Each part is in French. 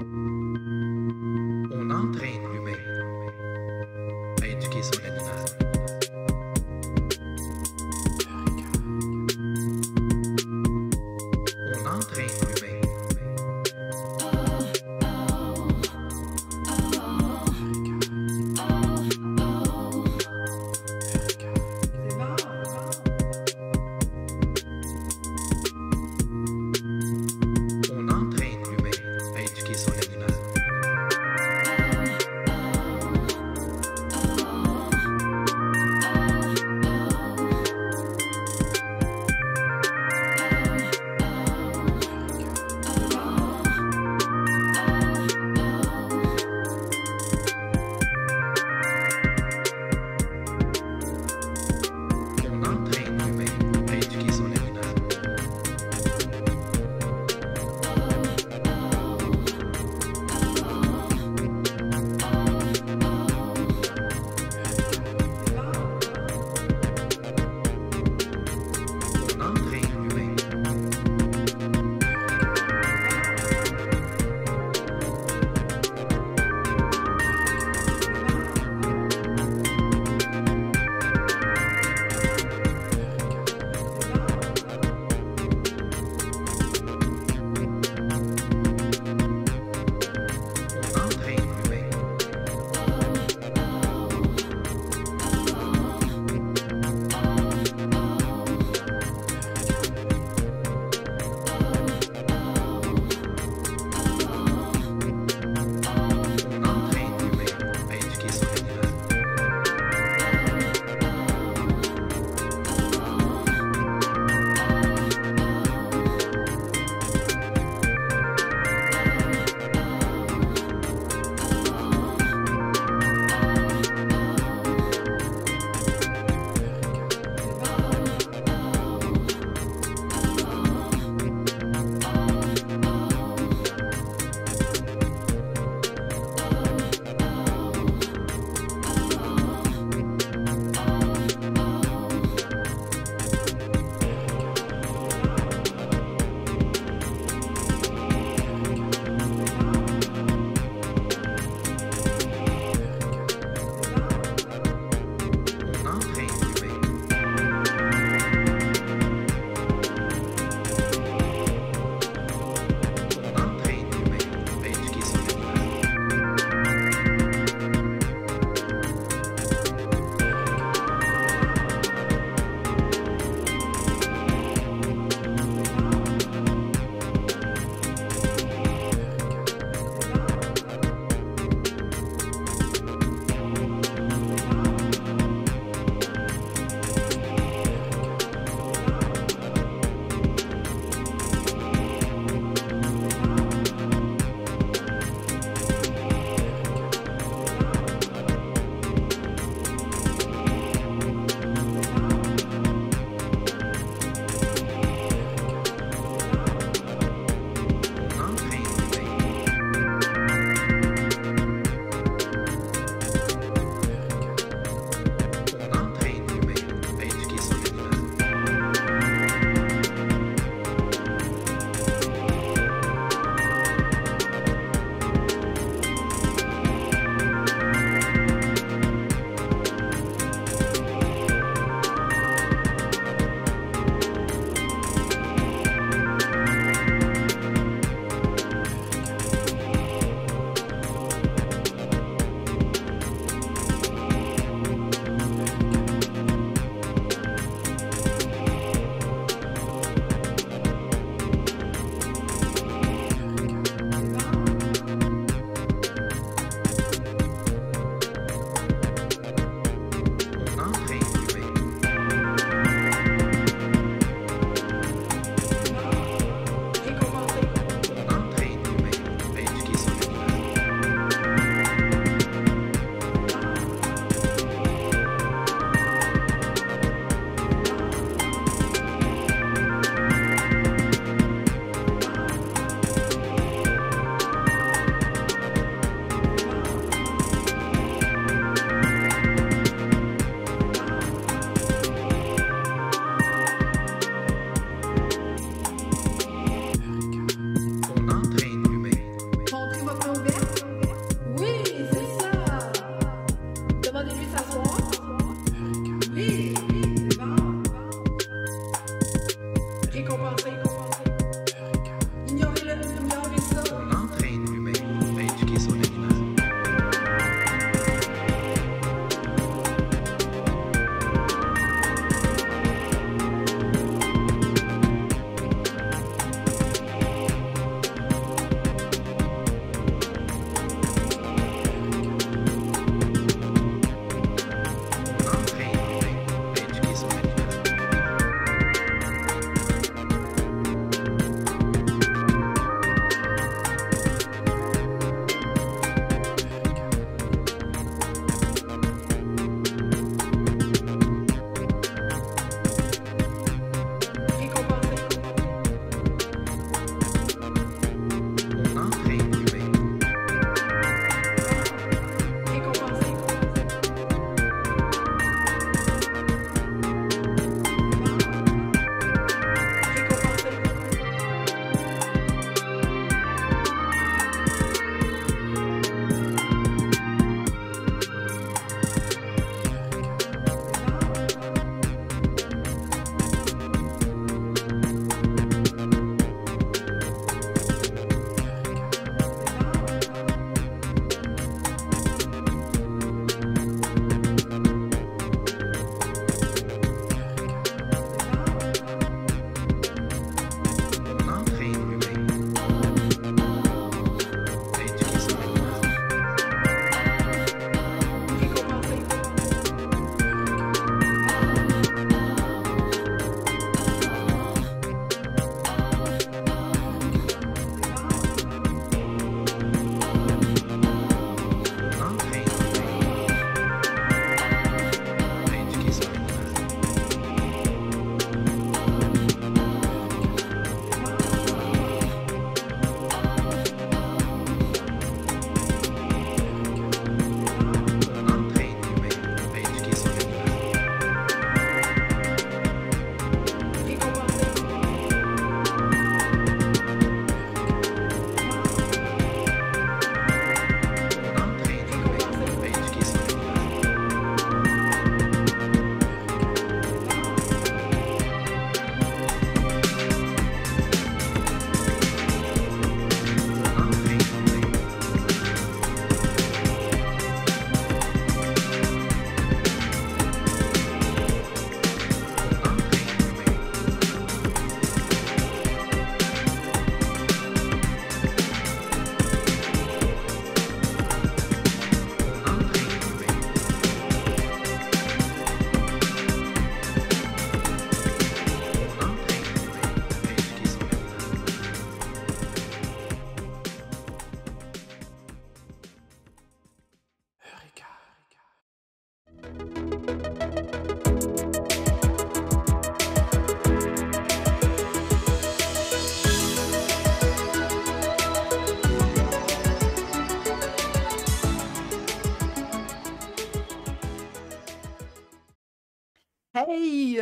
Música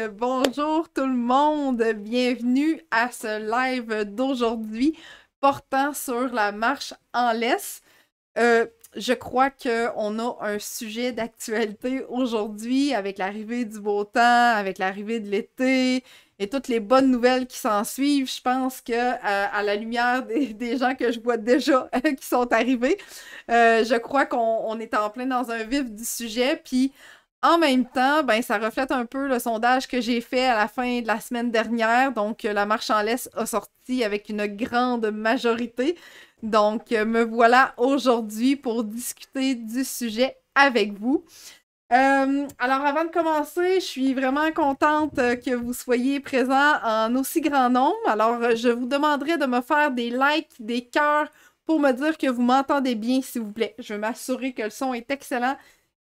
Euh, bonjour tout le monde, bienvenue à ce live d'aujourd'hui portant sur la marche en laisse. Euh, je crois qu'on a un sujet d'actualité aujourd'hui avec l'arrivée du beau temps, avec l'arrivée de l'été et toutes les bonnes nouvelles qui s'en suivent. Je pense que euh, à la lumière des, gens que je vois déjà qui sont arrivés, je crois qu'on est en plein dans un vif du sujet. Puis en même temps, ben, ça reflète un peu le sondage que j'ai fait à la fin de la semaine dernière. Donc, euh, la marche en laisse a sorti avec une grande majorité. Donc, euh, me voilà aujourd'hui pour discuter du sujet avec vous. Euh, alors, avant de commencer, je suis vraiment contente que vous soyez présents en aussi grand nombre. Alors, je vous demanderai de me faire des likes, des cœurs pour me dire que vous m'entendez bien, s'il vous plaît. Je veux m'assurer que le son est excellent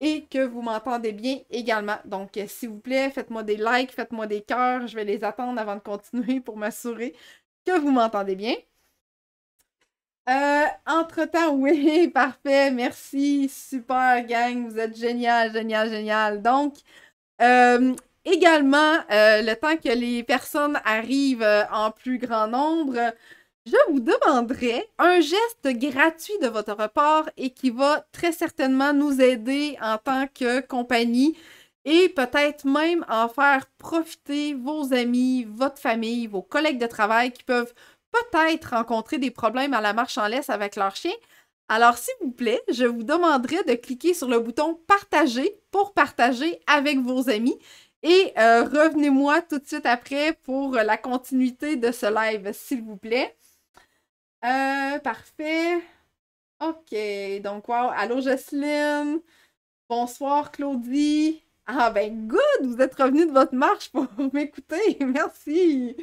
et que vous m'entendez bien également. Donc, euh, s'il vous plaît, faites-moi des likes, faites-moi des cœurs. Je vais les attendre avant de continuer pour m'assurer que vous m'entendez bien. Euh, entre-temps, oui, parfait, merci, super gang, vous êtes génial, génial, génial. Donc, euh, également, le temps que les personnes arrivent en plus grand nombre, je vous demanderai un geste gratuit de votre report et qui va très certainement nous aider en tant que compagnie et peut-être même en faire profiter vos amis, votre famille, vos collègues de travail qui peuvent peut-être rencontrer des problèmes à la marche en laisse avec leur chien. Alors, s'il vous plaît, je vous demanderai de cliquer sur le bouton Partager pour partager avec vos amis et euh, revenez-moi tout de suite après pour la continuité de ce live, s'il vous plaît. Euh, parfait. OK. Donc, wow. Allô, Jocelyne. Bonsoir, Claudie. Ah, ben, good. Vous êtes revenu de votre marche pour m'écouter. Merci.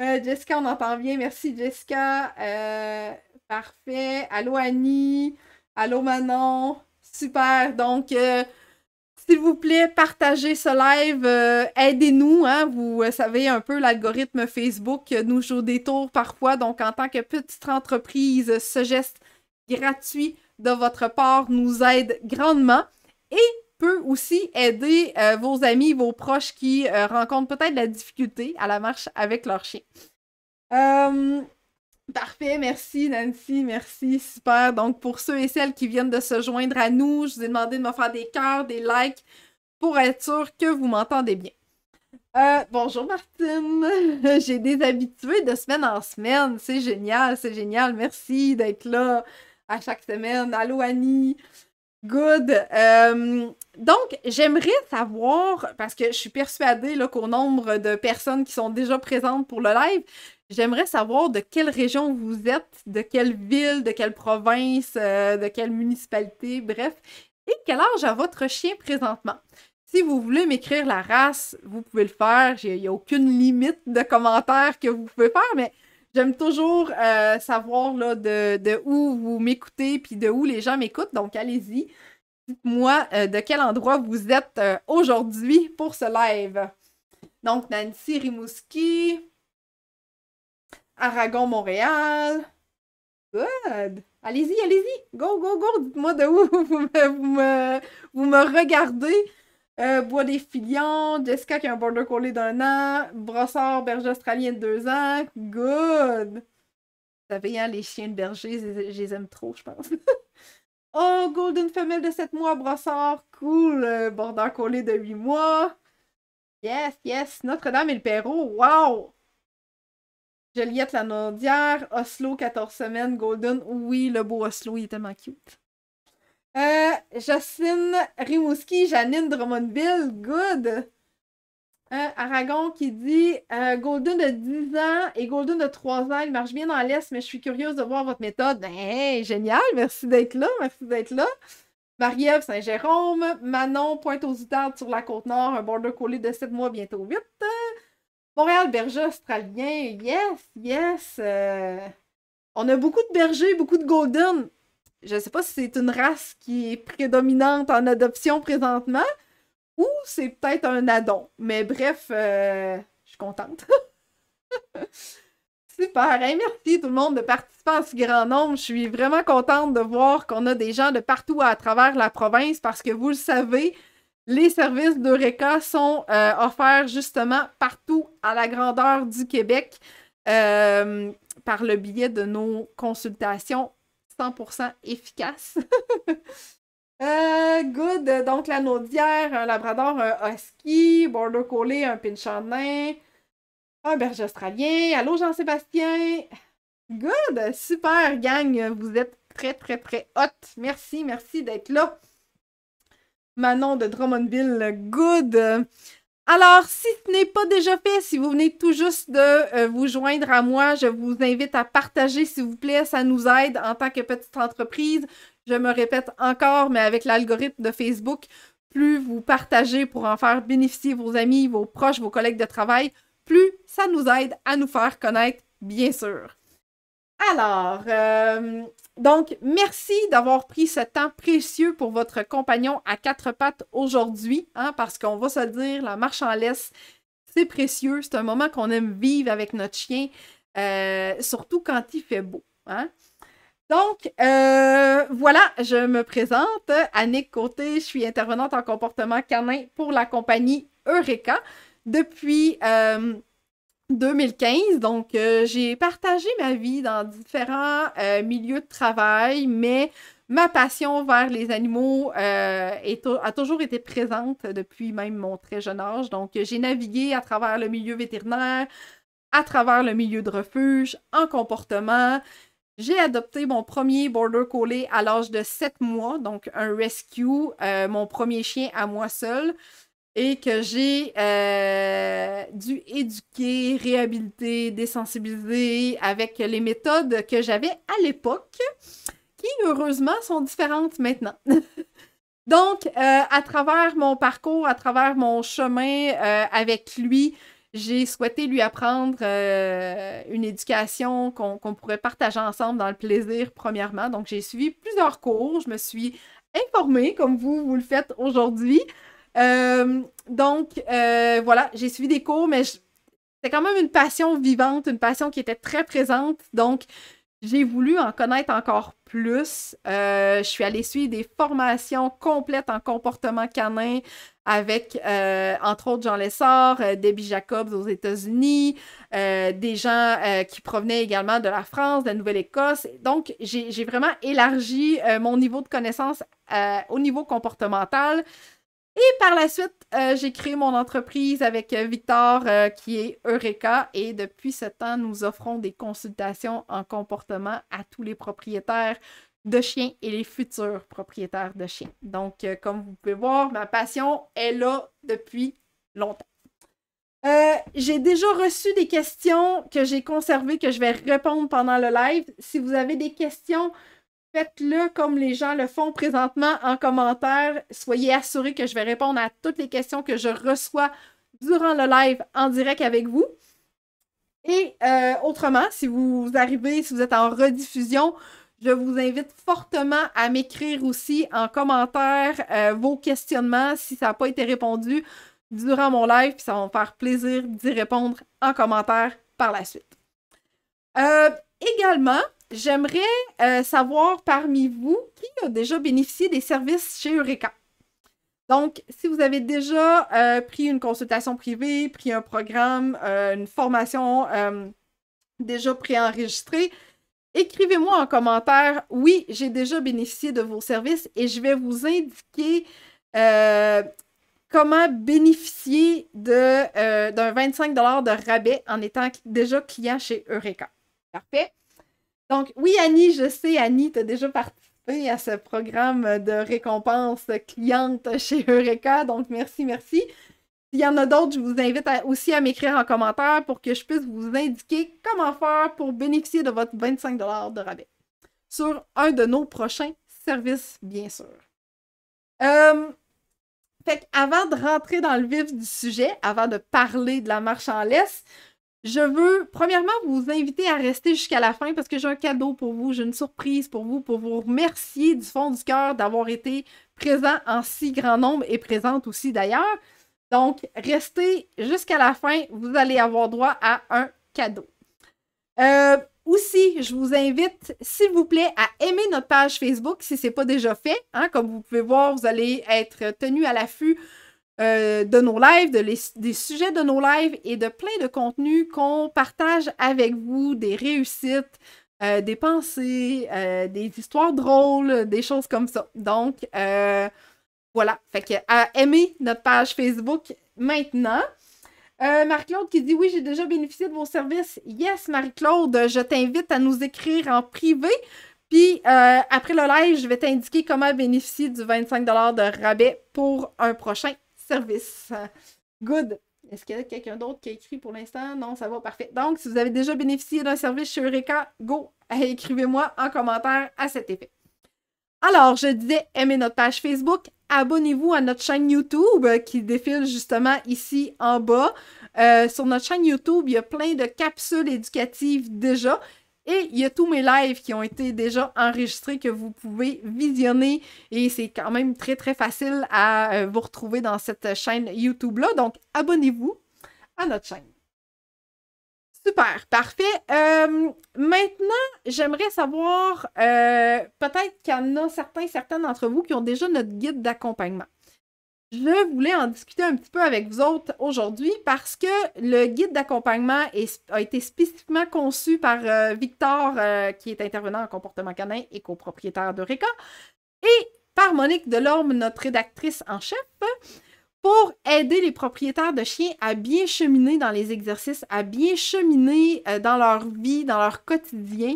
Euh, Jessica, on entend bien. Merci, Jessica. Euh, parfait. Allô, Annie. Allô, Manon. Super. Donc, euh, s'il vous plaît, partagez ce live, euh, aidez-nous. Hein, vous euh, savez un peu, l'algorithme Facebook euh, nous joue des tours parfois. Donc, en tant que petite entreprise, ce geste gratuit de votre part nous aide grandement et peut aussi aider vos amis, vos proches qui rencontrent peut-être la difficulté à la marche avec leur chien. Parfait, merci Nancy, merci, super. Donc pour ceux et celles qui viennent de se joindre à nous, je vous ai demandé de me faire des cœurs, des likes pour être sûr que vous m'entendez bien. Euh, bonjour Martine, j'ai des habitués de semaine en semaine, c'est génial, c'est génial, merci d'être là à chaque semaine. Allô Annie, Good. Euh, donc, j'aimerais savoir, parce que je suis persuadée qu'au nombre de personnes qui sont déjà présentes pour le live, j'aimerais savoir de quelle région vous êtes, de quelle ville, de quelle province, euh, de quelle municipalité, bref, et quel âge a votre chien présentement. Si vous voulez m'écrire la race, vous pouvez le faire. Il n'y a aucune limite de commentaires que vous pouvez faire, mais J'aime toujours euh, savoir là, de, où vous m'écoutez puis de où les gens m'écoutent. Donc, allez-y. Dites-moi euh, de quel endroit vous êtes euh, aujourd'hui pour ce live. Donc, Nancy Rimouski, Aragon, Montréal. Good! Allez-y, allez-y! Go, go, go! Dites-moi de où vous me, vous me regardez. Euh, Bois des Filions, Jessica qui a un border collé d'un an, Brossard, berger australien de deux ans. Good! Vous savez, hein, les chiens de berger, je les aime trop, je pense. oh, Golden Femelle de sept mois, Brossard, cool! Euh, border collé de huit mois. Yes, yes! Notre-Dame et le Perrault, wow! Juliette, la Nordière, Oslo 14 semaines, Golden. Oui, le beau Oslo, il est tellement cute. Euh, Rimouski, Janine Drummondville, good. Euh, Aragon qui dit euh, Golden de 10 ans et Golden de 3 ans, il marche bien dans l'Est, mais je suis curieuse de voir votre méthode. Ben, génial, merci d'être là, merci d'être là. Marie-Ève Saint-Jérôme, Manon pointe aux outardes sur la côte nord, un border collé de 7 mois, bientôt vite. Montréal, berger australien, yes, yes. Euh, on a beaucoup de bergers, beaucoup de golden je ne sais pas si c'est une race qui est prédominante en adoption présentement ou c'est peut-être un addon. Mais bref, euh, je suis contente. Super. merci tout le monde de participer en si grand nombre. Je suis vraiment contente de voir qu'on a des gens de partout à travers la province parce que vous le savez, les services d'Eureka sont euh, offerts justement partout à la grandeur du Québec euh, par le biais de nos consultations 100% efficace. Euh, good, donc la naudière, un labrador, un husky, border collie, un pinchon nain, un berger australien. Allô Jean-Sébastien! Good! Super gang, vous êtes très très très hot. Merci, merci d'être là. Manon de Drummondville, good. Alors, si ce n'est pas déjà fait, si vous venez tout juste de euh, vous joindre à moi, je vous invite à partager, s'il vous plaît. Ça nous aide en tant que petite entreprise. Je me répète encore, mais avec l'algorithme de Facebook, plus vous partagez pour en faire bénéficier vos amis, vos proches, vos collègues de travail, plus ça nous aide à nous faire connaître, bien sûr. Alors, euh, donc, merci d'avoir pris ce temps précieux pour votre compagnon à quatre pattes aujourd'hui, hein, parce qu'on va se dire, la marche en laisse, c'est précieux. C'est un moment qu'on aime vivre avec notre chien, euh, surtout quand il fait beau. Hein. Donc, euh, voilà, je me présente, Annick Côté, je suis intervenante en comportement canin pour la compagnie Eureka depuis... 2015. Donc, euh, j'ai partagé ma vie dans différents euh, milieux de travail, mais ma passion vers les animaux euh, a toujours été présente depuis même mon très jeune âge. Donc, j'ai navigué à travers le milieu vétérinaire, à travers le milieu de refuge, en comportement. J'ai adopté mon premier border collie à l'âge de 7 mois, donc un rescue, mon premier chien à moi seul et que j'ai euh, dû éduquer, réhabiliter, désensibiliser avec les méthodes que j'avais à l'époque, qui heureusement sont différentes maintenant. Donc, euh, à travers mon parcours, à travers mon chemin euh, avec lui, j'ai souhaité lui apprendre une éducation qu'on pourrait partager ensemble dans le plaisir, premièrement. Donc, j'ai suivi plusieurs cours, je me suis informée, comme vous, vous le faites aujourd'hui. Euh, donc, euh, voilà, j'ai suivi des cours, mais c'était quand même une passion vivante, une passion qui était très présente. Donc, j'ai voulu en connaître encore plus. Euh, je suis allée suivre des formations complètes en comportement canin avec, entre autres, Jean Lessard, Debbie Jacobs aux États-Unis, des gens qui provenaient également de la France, de la Nouvelle-Écosse. Donc, j'ai vraiment élargi mon niveau de connaissance au niveau comportemental. Et par la suite, euh, j'ai créé mon entreprise avec euh, Victor euh, qui est Eureka et depuis ce temps, nous offrons des consultations en comportement à tous les propriétaires de chiens et les futurs propriétaires de chiens. Donc, comme vous pouvez voir, ma passion est là depuis longtemps. j'ai déjà reçu des questions que j'ai conservées, que je vais répondre pendant le live. Si vous avez des questions Faites-le comme les gens le font présentement en commentaire. Soyez assurés que je vais répondre à toutes les questions que je reçois durant le live en direct avec vous. Et euh, autrement, si vous arrivez, si vous êtes en rediffusion, je vous invite fortement à m'écrire aussi en commentaire euh, vos questionnements si ça n'a pas été répondu durant mon live, puis ça va me faire plaisir d'y répondre en commentaire par la suite. Euh, également, j'aimerais euh, savoir parmi vous qui a déjà bénéficié des services chez Eureka. Donc, si vous avez déjà euh, pris une consultation privée, pris un programme, euh, une formation déjà préenregistrée, écrivez-moi en commentaire, oui, j'ai déjà bénéficié de vos services et je vais vous indiquer comment bénéficier d'un 25 de rabais en étant déjà client chez Eureka. Parfait. Donc, oui, Annie, je sais, Annie, tu as déjà participé à ce programme de récompense cliente chez Eureka. Donc, merci, merci. S'il y en a d'autres, je vous invite aussi à m'écrire en commentaire pour que je puisse vous indiquer comment faire pour bénéficier de votre 25 de rabais sur un de nos prochains services, bien sûr. Euh, fait avant de rentrer dans le vif du sujet, avant de parler de la marche en laisse, je veux, premièrement, vous inviter à rester jusqu'à la fin parce que j'ai un cadeau pour vous, j'ai une surprise pour vous, pour vous remercier du fond du cœur d'avoir été présent en si grand nombre et présente aussi d'ailleurs. Donc, restez jusqu'à la fin, vous allez avoir droit à un cadeau. Euh, aussi, je vous invite, s'il vous plaît, à aimer notre page Facebook si ce n'est pas déjà fait. Hein. comme vous pouvez voir, vous allez être tenu à l'affût euh, de nos lives, des sujets de nos lives et de plein de contenus qu'on partage avec vous, des réussites, euh, des pensées, euh, des histoires drôles, des choses comme ça. Donc, voilà. Fait que aimer notre page Facebook maintenant. Marie-Claude qui dit oui, j'ai déjà bénéficié de vos services. Yes, Marie-Claude, je t'invite à nous écrire en privé. Puis après le live, je vais t'indiquer comment bénéficier du 25$ de rabais pour un prochain service. Good. Est-ce qu'il y a quelqu'un d'autre qui a écrit pour l'instant? Non, ça va, parfait. Donc, si vous avez déjà bénéficié d'un service chez Eureka, go! Écrivez-moi en commentaire à cet effet. Alors, je disais, aimez notre page Facebook, abonnez-vous à notre chaîne YouTube qui défile justement ici en bas. Euh, sur notre chaîne YouTube, il y a plein de capsules éducatives déjà et il y a tous mes lives qui ont été déjà enregistrés que vous pouvez visionner. Et c'est quand même très, très facile à euh, vous retrouver dans cette chaîne YouTube-là. Donc, abonnez-vous à notre chaîne. Super, parfait. Euh, maintenant, j'aimerais savoir, euh, peut-être qu'il y en a certains, certains d'entre vous qui ont déjà notre guide d'accompagnement. Je voulais en discuter un petit peu avec vous autres aujourd'hui parce que le guide d'accompagnement a été spécifiquement conçu par euh, Victor, euh, qui est intervenant en comportement canin et copropriétaire de RECA, et par Monique Delorme, notre rédactrice en chef, pour aider les propriétaires de chiens à bien cheminer dans les exercices, à bien cheminer euh, dans leur vie, dans leur quotidien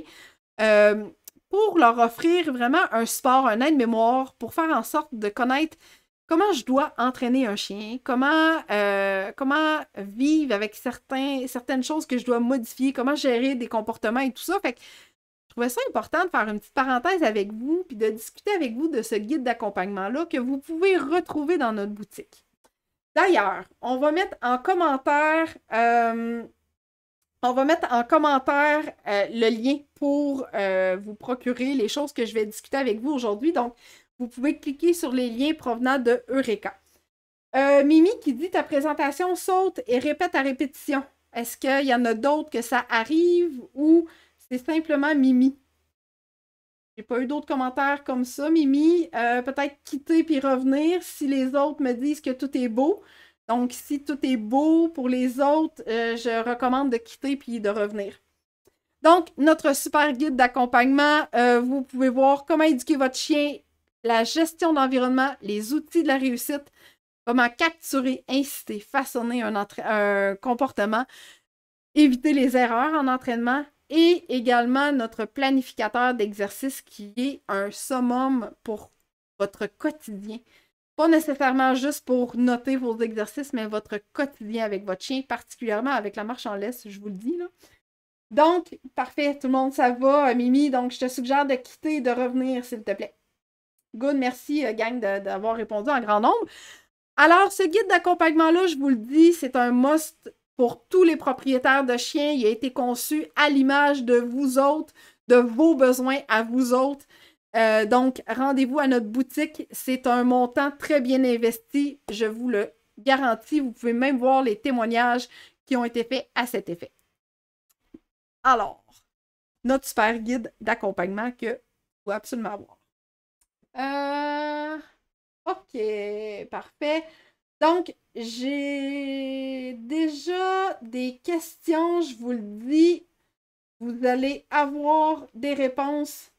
pour leur offrir vraiment un sport, un aide-mémoire, pour faire en sorte de connaître comment je dois entraîner un chien, comment, euh, comment vivre avec certains, certaines choses que je dois modifier, comment gérer des comportements et tout ça. Fait que je trouvais ça important de faire une petite parenthèse avec vous, puis de discuter avec vous de ce guide d'accompagnement-là que vous pouvez retrouver dans notre boutique. D'ailleurs, on va mettre en commentaire, euh, on va mettre en commentaire euh, le lien pour vous procurer les choses que je vais discuter avec vous aujourd'hui. Donc, vous pouvez cliquer sur les liens provenant de Eureka. Euh, Mimi qui dit ta présentation saute et répète à répétition. Est-ce qu'il y en a d'autres que ça arrive ou c'est simplement Mimi? J'ai pas eu d'autres commentaires comme ça, Mimi. Euh, peut-être quitter puis revenir si les autres me disent que tout est beau. Donc, si tout est beau pour les autres, euh, je recommande de quitter puis de revenir. Donc, notre super guide d'accompagnement, vous pouvez voir comment éduquer votre chien la gestion d'environnement, les outils de la réussite, comment capturer, inciter, façonner un, comportement, éviter les erreurs en entraînement et également notre planificateur d'exercice qui est un summum pour votre quotidien. Pas nécessairement juste pour noter vos exercices, mais votre quotidien avec votre chien, particulièrement avec la marche en laisse, je vous le dis. Donc, parfait, tout le monde, ça va, Mimi. Donc, je te suggère de quitter et de revenir, s'il te plaît. Good, merci, euh, gang, d'avoir répondu en grand nombre. Alors, ce guide d'accompagnement-là, je vous le dis, c'est un must pour tous les propriétaires de chiens. Il a été conçu à l'image de vous autres, de vos besoins à vous autres. Euh, donc, rendez-vous à notre boutique. C'est un montant très bien investi. Je vous le garantis. Vous pouvez même voir les témoignages qui ont été faits à cet effet. Alors, notre super guide d'accompagnement que vous pouvez absolument avoir. Euh, ok, parfait. Donc, j'ai déjà des questions, je vous le dis. Vous allez avoir des réponses,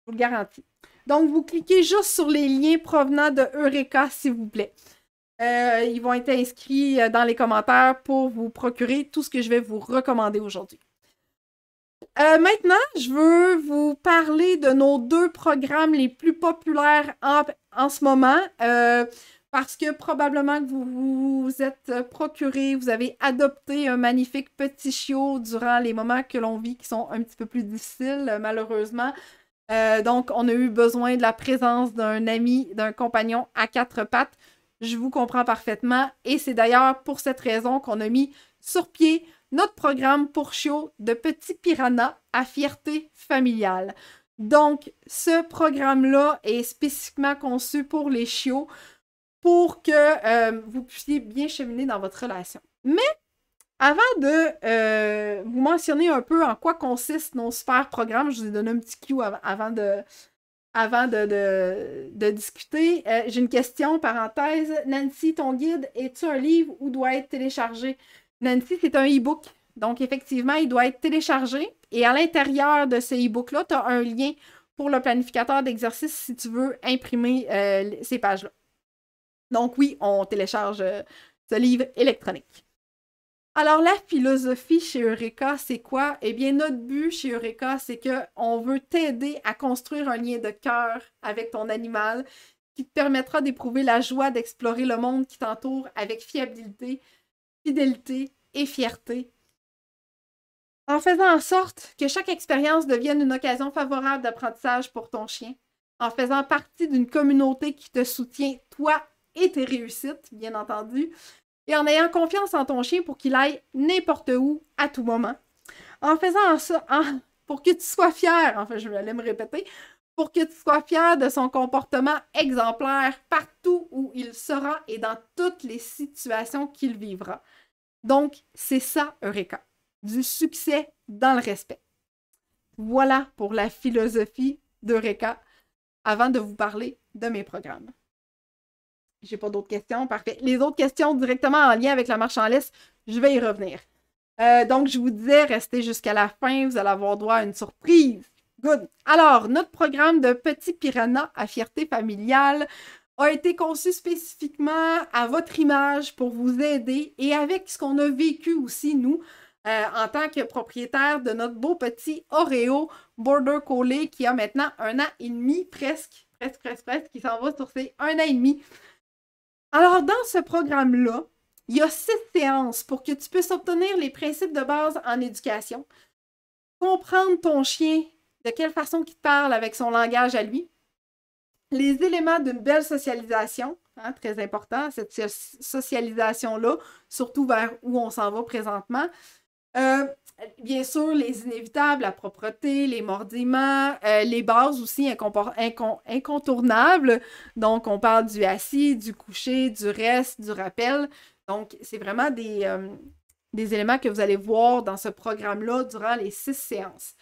je vous le garantis. Donc, vous cliquez juste sur les liens provenant de Eureka, s'il vous plaît. Euh, ils vont être inscrits euh, dans les commentaires pour vous procurer tout ce que je vais vous recommander aujourd'hui. Euh, maintenant, je veux vous parler de nos deux programmes les plus populaires en, ce moment. Euh, parce que probablement que vous vous êtes procuré, vous avez adopté un magnifique petit chiot durant les moments que l'on vit qui sont un petit peu plus difficiles, malheureusement. Euh, donc, on a eu besoin de la présence d'un ami, d'un compagnon à quatre pattes. Je vous comprends parfaitement. Et c'est d'ailleurs pour cette raison qu'on a mis sur pied notre programme pour chiots de petits piranhas à fierté familiale. Donc, ce programme-là est spécifiquement conçu pour les chiots pour que euh, vous puissiez bien cheminer dans votre relation. Mais avant de euh, vous mentionner un peu en quoi consiste nos sphères programmes, je vous ai donné un petit cue avant de, avant de, de, discuter, euh, j'ai une question, parenthèse. Nancy, ton guide, est-tu un livre ou doit être téléchargé? Nancy, c'est un e-book. Donc, effectivement, il doit être téléchargé. Et à l'intérieur de ce e-book-là, tu as un lien pour le planificateur d'exercice si tu veux imprimer euh, ces pages-là. Donc, oui, on télécharge euh, ce livre électronique. Alors, la philosophie chez Eureka, c'est quoi? Eh bien, notre but chez Eureka, c'est qu'on veut t'aider à construire un lien de cœur avec ton animal qui te permettra d'éprouver la joie d'explorer le monde qui t'entoure avec fiabilité, fidélité et fierté. En faisant en sorte que chaque expérience devienne une occasion favorable d'apprentissage pour ton chien, en faisant partie d'une communauté qui te soutient, toi et tes réussites, bien entendu, et en ayant confiance en ton chien pour qu'il aille n'importe où à tout moment. En faisant en, sorte... pour que tu sois fier, enfin je vais aller me répéter, pour que tu sois fier de son comportement exemplaire partout où il sera et dans toutes les situations qu'il vivra. Donc, c'est ça, Eureka, du succès dans le respect. Voilà pour la philosophie d'Eureka avant de vous parler de mes programmes. J'ai pas d'autres questions, parfait. Les autres questions directement en lien avec la marche en je vais y revenir. Euh, donc, je vous disais, restez jusqu'à la fin, vous allez avoir droit à une surprise Good. Alors, notre programme de Petit Piranha à fierté familiale a été conçu spécifiquement à votre image pour vous aider et avec ce qu'on a vécu aussi, nous, euh, en tant que propriétaire de notre beau petit Oreo Border Collie qui a maintenant un an et demi, presque, presque, presque, presque, qui s'en va sur ses un an et demi. Alors, dans ce programme-là, il y a six séances pour que tu puisses obtenir les principes de base en éducation, comprendre ton chien de quelle façon qu'il parle avec son langage à lui, les éléments d'une belle socialisation, hein, très important, cette socialisation-là, surtout vers où on s'en va présentement. Euh, bien sûr, les inévitables, la propreté, les mordiments, euh, les bases aussi incontournables. Donc, on parle du assis, du coucher, du reste, du rappel. Donc, c'est vraiment des euh, éléments que vous allez voir dans ce programme-là durant les six séances.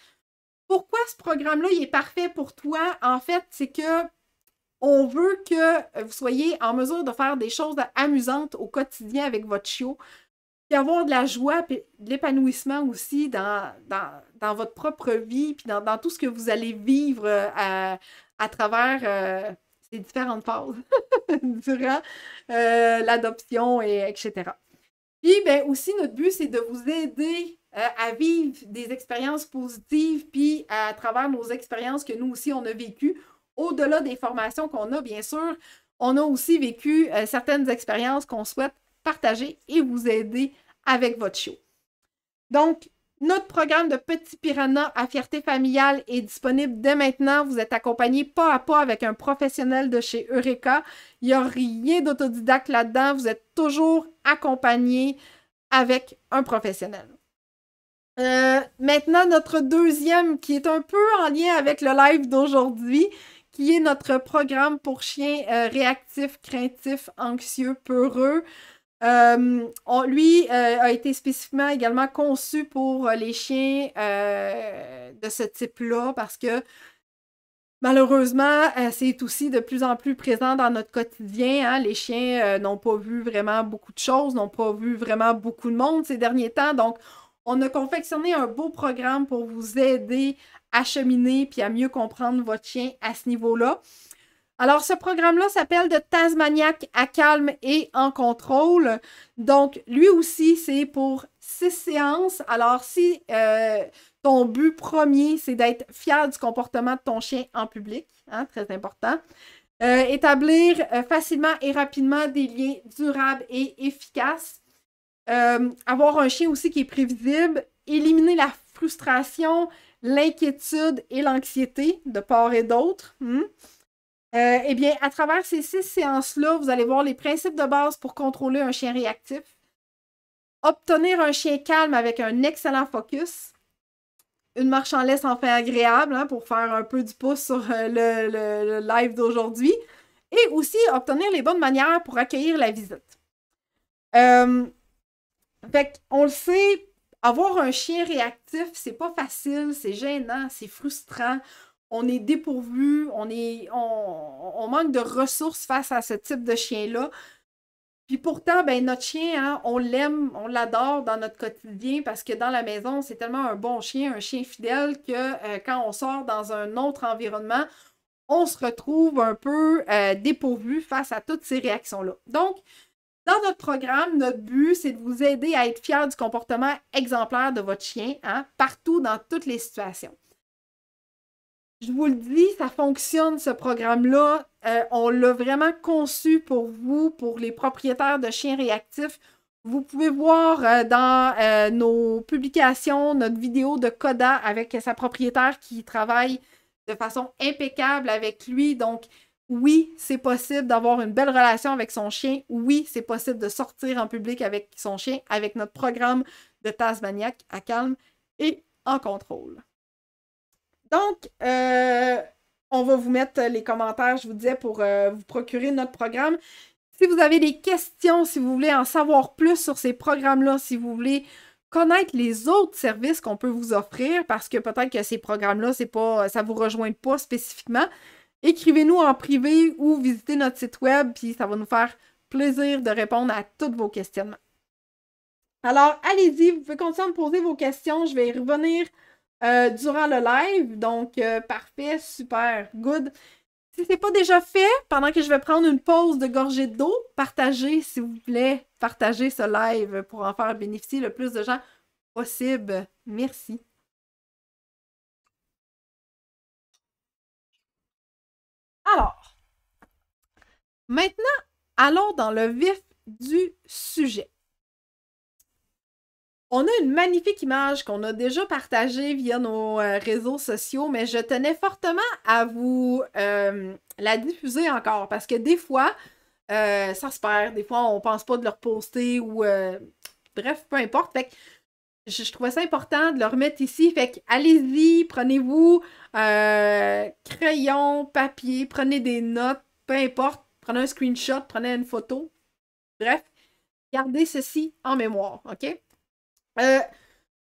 Pourquoi ce programme-là, il est parfait pour toi? En fait, c'est que on veut que vous soyez en mesure de faire des choses amusantes au quotidien avec votre chiot, puis avoir de la joie, puis de l'épanouissement aussi dans, dans, votre propre vie, puis dans, tout ce que vous allez vivre euh, à, travers euh, ces différentes phases durant euh, l'adoption, et etc. Puis, ben, aussi, notre but, c'est de vous aider euh, à vivre des expériences positives, puis à travers nos expériences que nous aussi, on a vécues, au-delà des formations qu'on a, bien sûr, on a aussi vécu euh, certaines expériences qu'on souhaite partager et vous aider avec votre show. Donc, notre programme de Petit Piranha à fierté familiale est disponible dès maintenant. Vous êtes accompagné pas à pas avec un professionnel de chez Eureka. Il n'y a rien d'autodidacte là-dedans. Vous êtes toujours accompagné avec un professionnel. Euh, maintenant, notre deuxième qui est un peu en lien avec le live d'aujourd'hui, qui est notre programme pour chiens euh, réactifs, craintifs, anxieux, peureux. Euh, lui euh, a été spécifiquement également conçu pour euh, les chiens de ce type-là parce que malheureusement, c'est aussi de plus en plus présent dans notre quotidien. Hein. Les chiens n'ont pas vu vraiment beaucoup de choses, n'ont pas vu vraiment beaucoup de monde ces derniers temps. Donc, on a confectionné un beau programme pour vous aider à cheminer puis à mieux comprendre votre chien à ce niveau-là. Alors, ce programme-là s'appelle de Tasmaniac à calme et en contrôle. Donc, lui aussi, c'est pour six séances. Alors, si euh, ton but premier, c'est d'être fier du comportement de ton chien en public, hein, très important, euh, établir euh, facilement et rapidement des liens durables et efficaces, avoir un chien aussi qui est prévisible, éliminer la frustration, l'inquiétude et l'anxiété de part et d'autre. Hmm. Euh, eh bien, à travers ces six séances-là, vous allez voir les principes de base pour contrôler un chien réactif, obtenir un chien calme avec un excellent focus, une marche en laisse enfin agréable hein, pour faire un peu du pouce sur euh, le, live d'aujourd'hui, et aussi obtenir les bonnes manières pour accueillir la visite. Euh, fait on le sait, avoir un chien réactif, c'est pas facile, c'est gênant, c'est frustrant on est dépourvu, on, est, manque de ressources face à ce type de chien-là. Puis pourtant, ben, notre chien, hein, on l'aime, on l'adore dans notre quotidien parce que dans la maison, c'est tellement un bon chien, un chien fidèle que euh, quand on sort dans un autre environnement, on se retrouve un peu euh, dépourvu face à toutes ces réactions-là. Donc, dans notre programme, notre but, c'est de vous aider à être fier du comportement exemplaire de votre chien, hein, partout dans toutes les situations. Je vous le dis, ça fonctionne ce programme-là. Euh, on l'a vraiment conçu pour vous, pour les propriétaires de chiens réactifs. Vous pouvez voir euh, dans euh, nos publications notre vidéo de Coda avec sa propriétaire qui travaille de façon impeccable avec lui. Donc, oui, c'est possible d'avoir une belle relation avec son chien. Oui, c'est possible de sortir en public avec son chien, avec notre programme de Tasmaniac à calme et en contrôle. Donc, euh, on va vous mettre les commentaires, je vous disais, pour euh, vous procurer notre programme. Si vous avez des questions, si vous voulez en savoir plus sur ces programmes-là, si vous voulez connaître les autres services qu'on peut vous offrir, parce que peut-être que ces programmes-là, c'est pas, ça ne vous rejoint pas spécifiquement, écrivez-nous en privé ou visitez notre site web, puis ça va nous faire plaisir de répondre à tous vos questionnements. Alors, allez-y, vous pouvez continuer à me poser vos questions. Je vais y revenir euh, durant le live. Donc, euh, parfait, super, good. Si ce n'est pas déjà fait, pendant que je vais prendre une pause de gorgée d'eau, partagez, s'il vous plaît, partagez ce live pour en faire bénéficier le plus de gens possible. Merci. Alors, maintenant, allons dans le vif du sujet. On a une magnifique image qu'on a déjà partagée via nos euh, réseaux sociaux, mais je tenais fortement à vous euh, la diffuser encore parce que des fois, euh, ça se perd, des fois on pense pas de le reposter ou bref, peu importe. Fait je, je, trouvais ça important de le remettre ici. Fait allez-y, prenez-vous crayon, papier, prenez des notes, peu importe, prenez un screenshot, prenez une photo. Bref, gardez ceci en mémoire, OK? Euh,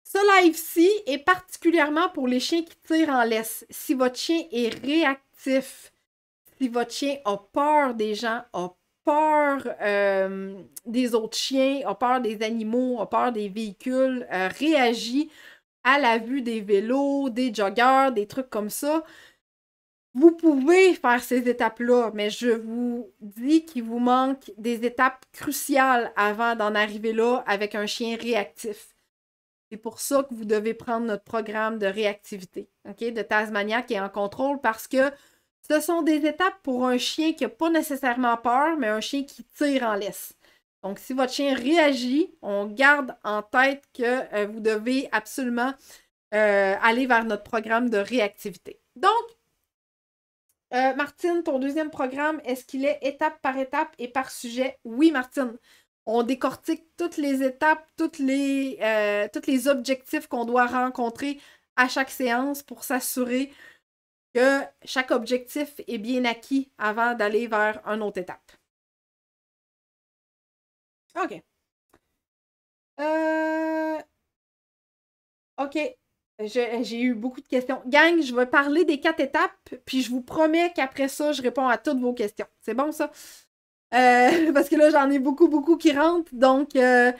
ce live-ci est particulièrement pour les chiens qui tirent en laisse. Si votre chien est réactif, si votre chien a peur des gens, a peur euh, des autres chiens, a peur des animaux, a peur des véhicules, euh, réagit à la vue des vélos, des joggeurs, des trucs comme ça. Vous pouvez faire ces étapes-là, mais je vous dis qu'il vous manque des étapes cruciales avant d'en arriver là avec un chien réactif. C'est pour ça que vous devez prendre notre programme de réactivité de Tasmania qui est en contrôle parce que ce sont des étapes pour un chien qui n'a pas nécessairement peur, mais un chien qui tire en laisse. Donc, si votre chien réagit, on garde en tête que euh, vous devez absolument euh, aller vers notre programme de réactivité. Donc, euh, Martine, ton deuxième programme, est-ce qu'il est étape par étape et par sujet? Oui, Martine on décortique toutes les étapes, toutes les, euh, tous les objectifs qu'on doit rencontrer à chaque séance pour s'assurer que chaque objectif est bien acquis avant d'aller vers une autre étape. OK. Euh, OK. J'ai eu beaucoup de questions. Gang, je vais parler des quatre étapes, puis je vous promets qu'après ça, je réponds à toutes vos questions. C'est bon, ça? Euh, parce que là, j'en ai beaucoup, beaucoup qui rentrent. Donc, euh,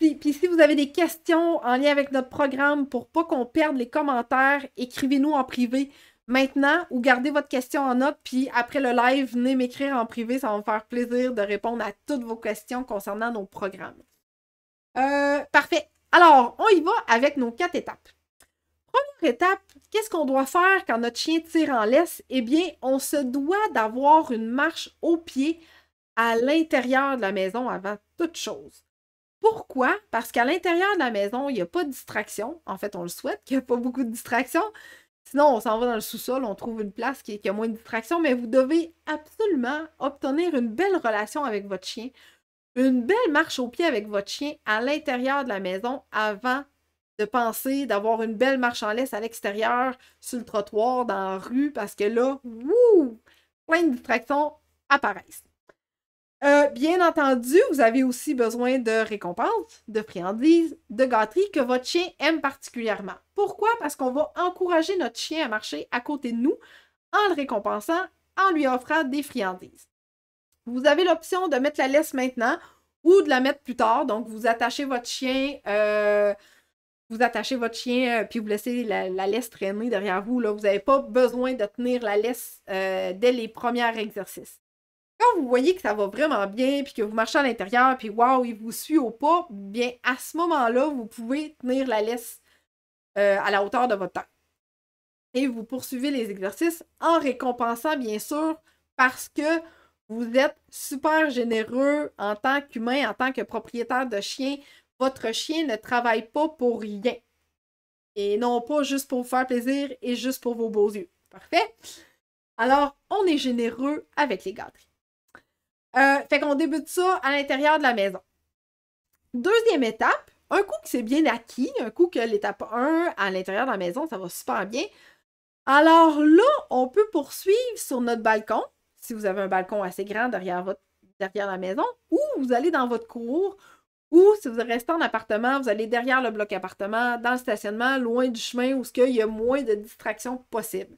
si vous avez des questions en lien avec notre programme pour pas qu'on perde les commentaires, écrivez-nous en privé maintenant ou gardez votre question en note. Puis après le live, venez m'écrire en privé. Ça va me faire plaisir de répondre à toutes vos questions concernant nos programmes. Euh, parfait. Alors, on y va avec nos quatre étapes. Première étape, qu'est-ce qu'on doit faire quand notre chien tire en laisse? Eh bien, on se doit d'avoir une marche au pied à l'intérieur de la maison avant toute chose. Pourquoi? Parce qu'à l'intérieur de la maison, il n'y a pas de distraction. En fait, on le souhaite qu'il n'y a pas beaucoup de distraction. Sinon, on s'en va dans le sous-sol, on trouve une place qui, qui a moins de distraction, mais vous devez absolument obtenir une belle relation avec votre chien, une belle marche au pied avec votre chien à l'intérieur de la maison avant de penser d'avoir une belle marche en laisse à l'extérieur, sur le trottoir, dans la rue, parce que là, wouh, plein de distractions apparaissent. Euh, bien entendu, vous avez aussi besoin de récompenses, de friandises, de gâteries que votre chien aime particulièrement. Pourquoi? Parce qu'on va encourager notre chien à marcher à côté de nous en le récompensant, en lui offrant des friandises. Vous avez l'option de mettre la laisse maintenant ou de la mettre plus tard. Donc, vous attachez votre chien, euh, vous attachez votre chien, euh, puis vous laissez la, laisse traîner derrière vous. Là. Vous n'avez pas besoin de tenir la laisse dès les premiers exercices. Quand vous voyez que ça va vraiment bien, puis que vous marchez à l'intérieur, puis waouh, il vous suit au pas, bien à ce moment-là, vous pouvez tenir la laisse euh, à la hauteur de votre temps. Et vous poursuivez les exercices en récompensant, bien sûr, parce que vous êtes super généreux en tant qu'humain, en tant que propriétaire de chien. Votre chien ne travaille pas pour rien. Et non pas juste pour vous faire plaisir et juste pour vos beaux yeux. Parfait? Alors, on est généreux avec les gâteries. Euh, fait qu'on débute ça à l'intérieur de la maison. Deuxième étape, un coup que c'est bien acquis, un coup que l'étape 1 à l'intérieur de la maison, ça va super bien. Alors là, on peut poursuivre sur notre balcon, si vous avez un balcon assez grand derrière, votre, derrière la maison, ou vous allez dans votre cour, ou si vous restez en appartement, vous allez derrière le bloc appartement, dans le stationnement, loin du chemin, où il y a moins de distractions possibles.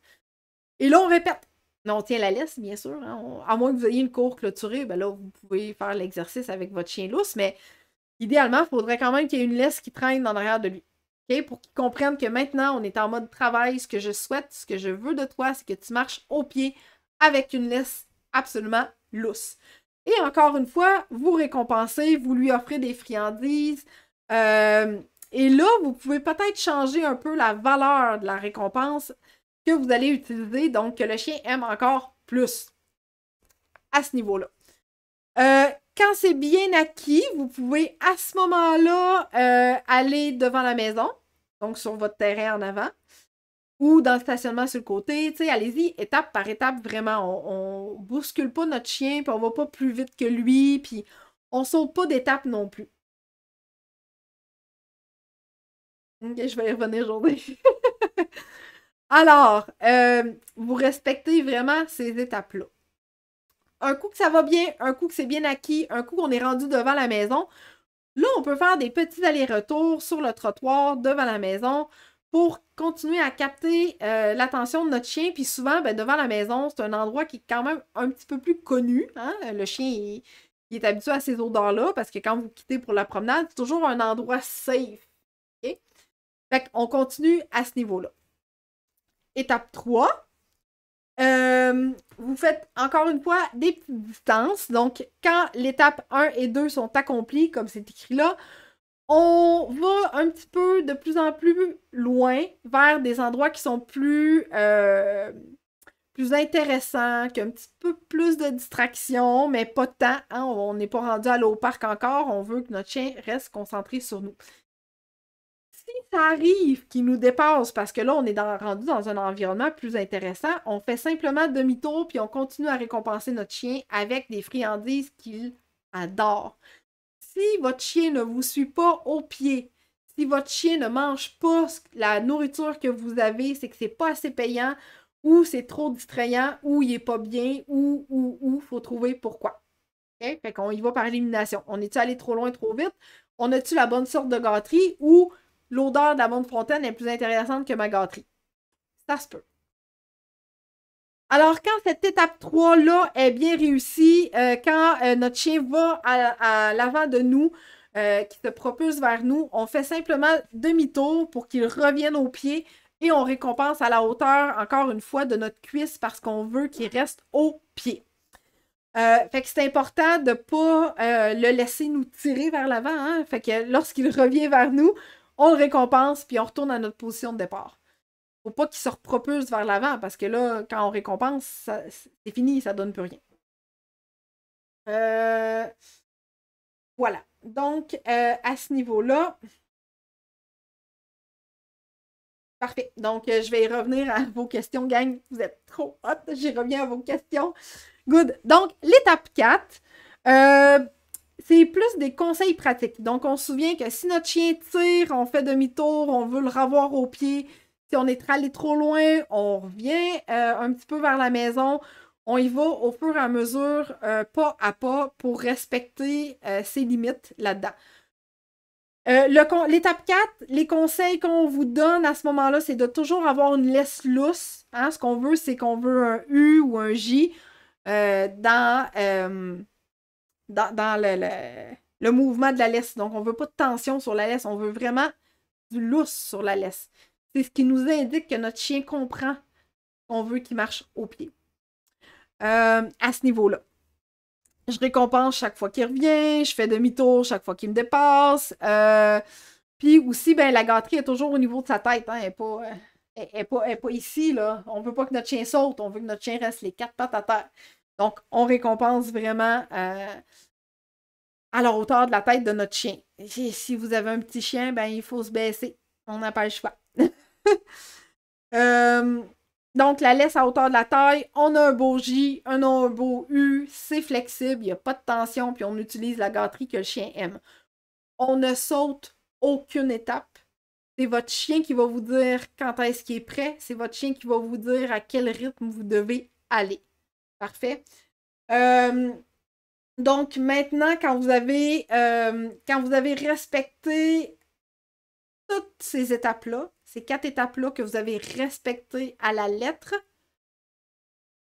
Et là, on répète, on tient la laisse, bien sûr. Hein. à moins que vous ayez une cour clôturée, ben là, vous pouvez faire l'exercice avec votre chien lousse, mais idéalement, il faudrait quand même qu'il y ait une laisse qui traîne en arrière de lui. Pour qu'il comprenne que maintenant, on est en mode travail. Ce que je souhaite, ce que je veux de toi, c'est que tu marches au pied avec une laisse absolument lousse. Et encore une fois, vous récompensez, vous lui offrez des friandises. Euh, et là, vous pouvez peut-être changer un peu la valeur de la récompense vous allez utiliser, donc que le chien aime encore plus à ce niveau-là. Euh, quand c'est bien acquis, vous pouvez à ce moment-là euh, aller devant la maison, donc sur votre terrain en avant, ou dans le stationnement sur le côté. Tu sais, allez-y étape par étape, vraiment. On, ne bouscule pas notre chien, puis on va pas plus vite que lui, puis on saute pas d'étape non plus. Ok, je vais y revenir aujourd'hui. Alors, euh, vous respectez vraiment ces étapes-là. Un coup que ça va bien, un coup que c'est bien acquis, un coup qu'on est rendu devant la maison, là, on peut faire des petits allers-retours sur le trottoir devant la maison pour continuer à capter euh, l'attention de notre chien. Puis souvent, ben, devant la maison, c'est un endroit qui est quand même un petit peu plus connu. Hein. Le chien il, est habitué à ces odeurs-là parce que quand vous quittez pour la promenade, c'est toujours un endroit safe. Fait qu'on continue à ce niveau-là étape 3. Euh, vous faites encore une fois des petites distances. Donc, quand l'étape 1 et 2 sont accomplies, comme c'est écrit là, on va un petit peu de plus en plus loin vers des endroits qui sont plus, euh, plus intéressants, qui ont un petit peu plus de distraction, mais pas tant. Hein. On n'est pas rendu à l'eau parc encore. On veut que notre chien reste concentré sur nous ça arrive qu'il nous dépasse, parce que là, on est rendu dans un environnement plus intéressant, on fait simplement demi-tour puis on continue à récompenser notre chien avec des friandises qu'il adore. Si votre chien ne vous suit pas au pied, si votre chien ne mange pas la nourriture que vous avez, c'est que c'est pas assez payant ou c'est trop distrayant ou il est pas bien ou ou ou faut trouver pourquoi. Fait qu'on y va par élimination. On est-tu allé trop loin trop vite? On a-tu la bonne sorte de gâterie ou l'odeur de la fontaine est plus intéressante que ma gâterie. Ça se peut. Alors, quand cette étape 3-là est bien réussie, euh, quand euh, notre chien va à, l'avant de nous, euh, qui se propulse vers nous, on fait simplement demi-tour pour qu'il revienne au pied et on récompense à la hauteur, encore une fois, de notre cuisse parce qu'on veut qu'il reste au pied. Euh, fait que c'est important de ne pas le laisser nous tirer vers l'avant. Hein. Fait que lorsqu'il revient vers nous, on le récompense, puis on retourne à notre position de départ. Faut pas qu'il se repropulse vers l'avant, parce que là, quand on récompense, c'est fini, ça donne plus rien. Euh, voilà. Donc, euh, à ce niveau-là, Parfait. Donc, euh, je vais revenir à vos questions, gang. Vous êtes trop hot. J'y reviens à vos questions. Good. Donc, l'étape 4 c'est plus des conseils pratiques. Donc, on se souvient que si notre chien tire, on fait demi-tour, on veut le ravoir au pied. Si on est allé trop loin, on revient euh, un petit peu vers la maison. On y va au fur et à mesure, euh, pas à pas, pour respecter euh, ses limites là-dedans. L'étape 4, les conseils qu'on vous donne à ce moment-là, c'est de toujours avoir une laisse lousse. Hein. Ce qu'on veut, c'est qu'on veut un U ou un J dans dans, le, mouvement de la laisse. Donc, on veut pas de tension sur la laisse, on veut vraiment du lousse sur la laisse. C'est ce qui nous indique que notre chien comprend qu'on veut qu'il marche au pied. Euh, à ce niveau-là. Je récompense chaque fois qu'il revient, je fais demi-tour chaque fois qu'il me dépasse. Euh, puis aussi, ben, la gâterie est toujours au niveau de sa tête. Hein. elle n'est euh, pas, ici. Là. On ne veut pas que notre chien saute, on veut que notre chien reste les quatre pattes à terre. Donc, on récompense vraiment euh, à la hauteur de la tête de notre chien. si vous avez un petit chien, ben il faut se baisser. On n'a pas euh, donc, la laisse à hauteur de la taille, on a un beau J, on a un beau U, c'est flexible, il n'y a pas de tension, puis on utilise la gâterie que le chien aime. On ne saute aucune étape. C'est votre chien qui va vous dire quand est-ce qu'il est prêt, c'est votre chien qui va vous dire à quel rythme vous devez aller. Parfait. Euh, donc maintenant, quand vous avez, euh, quand vous avez respecté toutes ces étapes-là, ces quatre étapes-là que vous avez respectées à la lettre,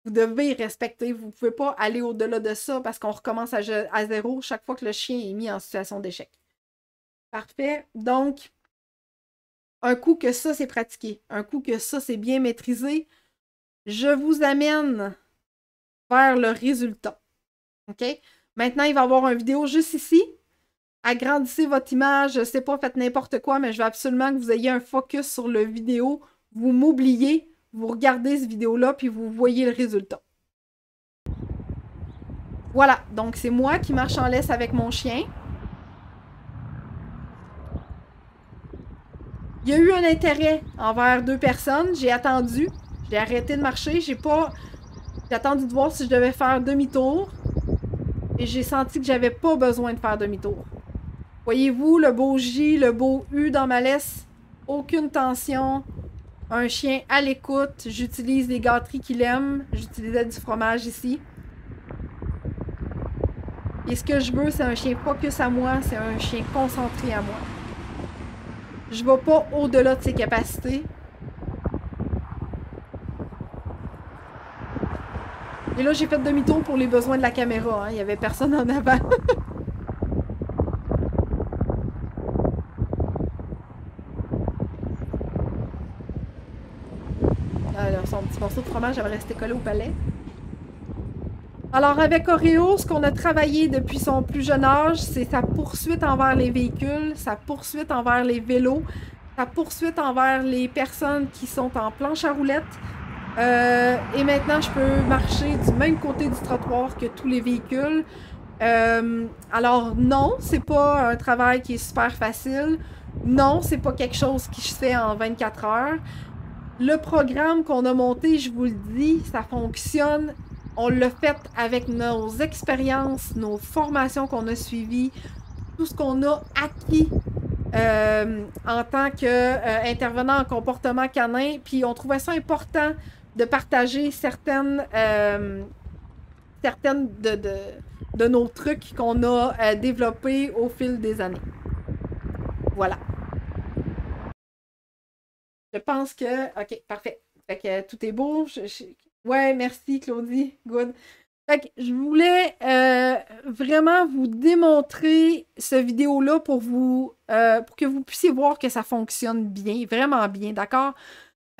vous devez respecter. Vous ne pouvez pas aller au-delà de ça parce qu'on recommence à, zéro chaque fois que le chien est mis en situation d'échec. Parfait. Donc, un coup que ça, c'est pratiqué, un coup que ça, c'est bien maîtrisé, je vous amène vers le résultat. OK? Maintenant, il va y avoir une vidéo juste ici. Agrandissez votre image, je sais pas, faites n'importe quoi, mais je veux absolument que vous ayez un focus sur la vidéo. Vous m'oubliez, vous regardez cette vidéo-là, puis vous voyez le résultat. Voilà, donc c'est moi qui marche en laisse avec mon chien. Il y a eu un intérêt envers deux personnes, j'ai attendu, j'ai arrêté de marcher, j'ai pas j'ai attendu de voir si je devais faire demi-tour. Et j'ai senti que j'avais pas besoin de faire demi-tour. Voyez-vous le beau J, le beau U dans ma laisse? Aucune tension. Un chien à l'écoute. J'utilise les gâteries qu'il aime. J'utilisais du fromage ici. Et ce que je veux, c'est un chien focus à moi. C'est un chien concentré à moi. Je vais pas au-delà de ses capacités. Et là, j'ai fait demi-tour pour les besoins de la caméra. Hein. Il n'y avait personne en avant. Alors, son petit morceau de fromage va rester collé au palais. Alors, avec Oreo, ce qu'on a travaillé depuis son plus jeune âge, c'est sa poursuite envers les véhicules, sa poursuite envers les vélos, sa poursuite envers les personnes qui sont en planche à roulettes, euh, et maintenant, je peux marcher du même côté du trottoir que tous les véhicules. Euh, alors non, c'est pas un travail qui est super facile. Non, c'est pas quelque chose qui je fais en 24 heures. Le programme qu'on a monté, je vous le dis, ça fonctionne. On l'a fait avec nos expériences, nos formations qu'on a suivies, tout ce qu'on a acquis euh, en tant qu'intervenant intervenant en comportement canin. Puis on trouvait ça important de partager certaines, euh, certaines de, nos trucs qu'on a euh, développés au fil des années. Voilà. Je pense que. OK, parfait. Fait que euh, tout est beau. Ouais, merci Claudie. Good. Fait que je voulais vraiment vous démontrer cette vidéo-là pour vous pour que vous puissiez voir que ça fonctionne bien, vraiment bien, d'accord?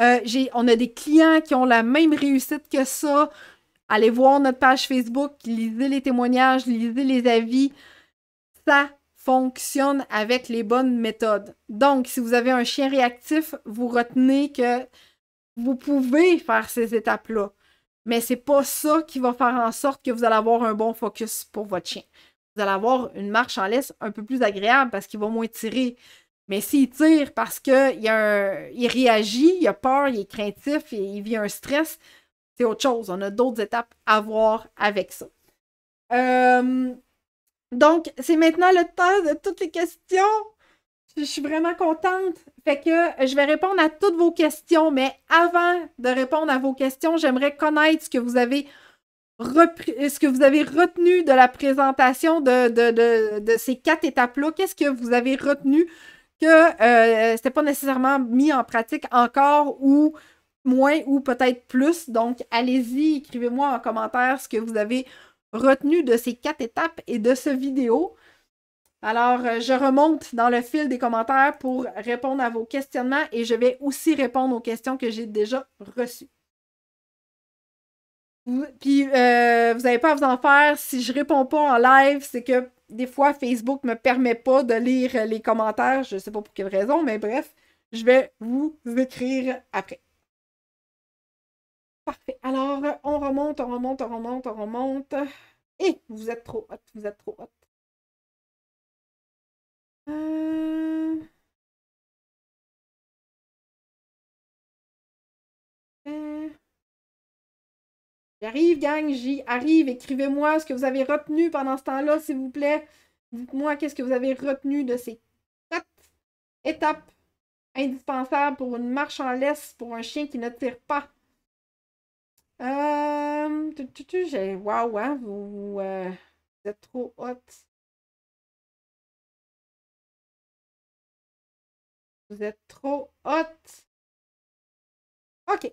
Euh, on a des clients qui ont la même réussite que ça. Allez voir notre page Facebook, lisez les témoignages, lisez les avis. Ça fonctionne avec les bonnes méthodes. Donc, si vous avez un chien réactif, vous retenez que vous pouvez faire ces étapes-là. Mais c'est pas ça qui va faire en sorte que vous allez avoir un bon focus pour votre chien. Vous allez avoir une marche en laisse un peu plus agréable parce qu'il va moins tirer. Mais s'il tire parce qu'il réagit, il a peur, il est craintif, il, vit un stress, c'est autre chose. On a d'autres étapes à voir avec ça. Euh, donc, c'est maintenant le temps de toutes les questions. Je suis vraiment contente. Fait que je vais répondre à toutes vos questions, mais avant de répondre à vos questions, j'aimerais connaître ce que vous avez ce que vous avez retenu de la présentation de ces quatre étapes-là. Qu'est-ce que vous avez retenu que ce euh, c'était pas nécessairement mis en pratique encore ou moins ou peut-être plus. Donc, allez-y, écrivez-moi en commentaire ce que vous avez retenu de ces quatre étapes et de ce vidéo. Alors, euh, je remonte dans le fil des commentaires pour répondre à vos questionnements et je vais aussi répondre aux questions que j'ai déjà reçues. Puis, euh, vous n'avez pas à vous en faire. Si je réponds pas en live, c'est que des fois, Facebook ne me permet pas de lire les commentaires. Je ne sais pas pour quelle raison, mais bref, je vais vous écrire après. Parfait. Alors, on remonte, on remonte, on remonte, on remonte. Et vous êtes trop hot, vous êtes trop hot. Euh. Euh. J'arrive, gang, j'y arrive. Écrivez-moi ce que vous avez retenu pendant ce temps-là, s'il vous plaît. Dites-moi qu'est-ce que vous avez retenu de ces quatre étapes indispensables pour une marche en laisse pour un chien qui ne tire pas. Euh, tu, tu, j'ai... hein, vous, euh, vous, êtes trop haute. Vous êtes trop haute. OK.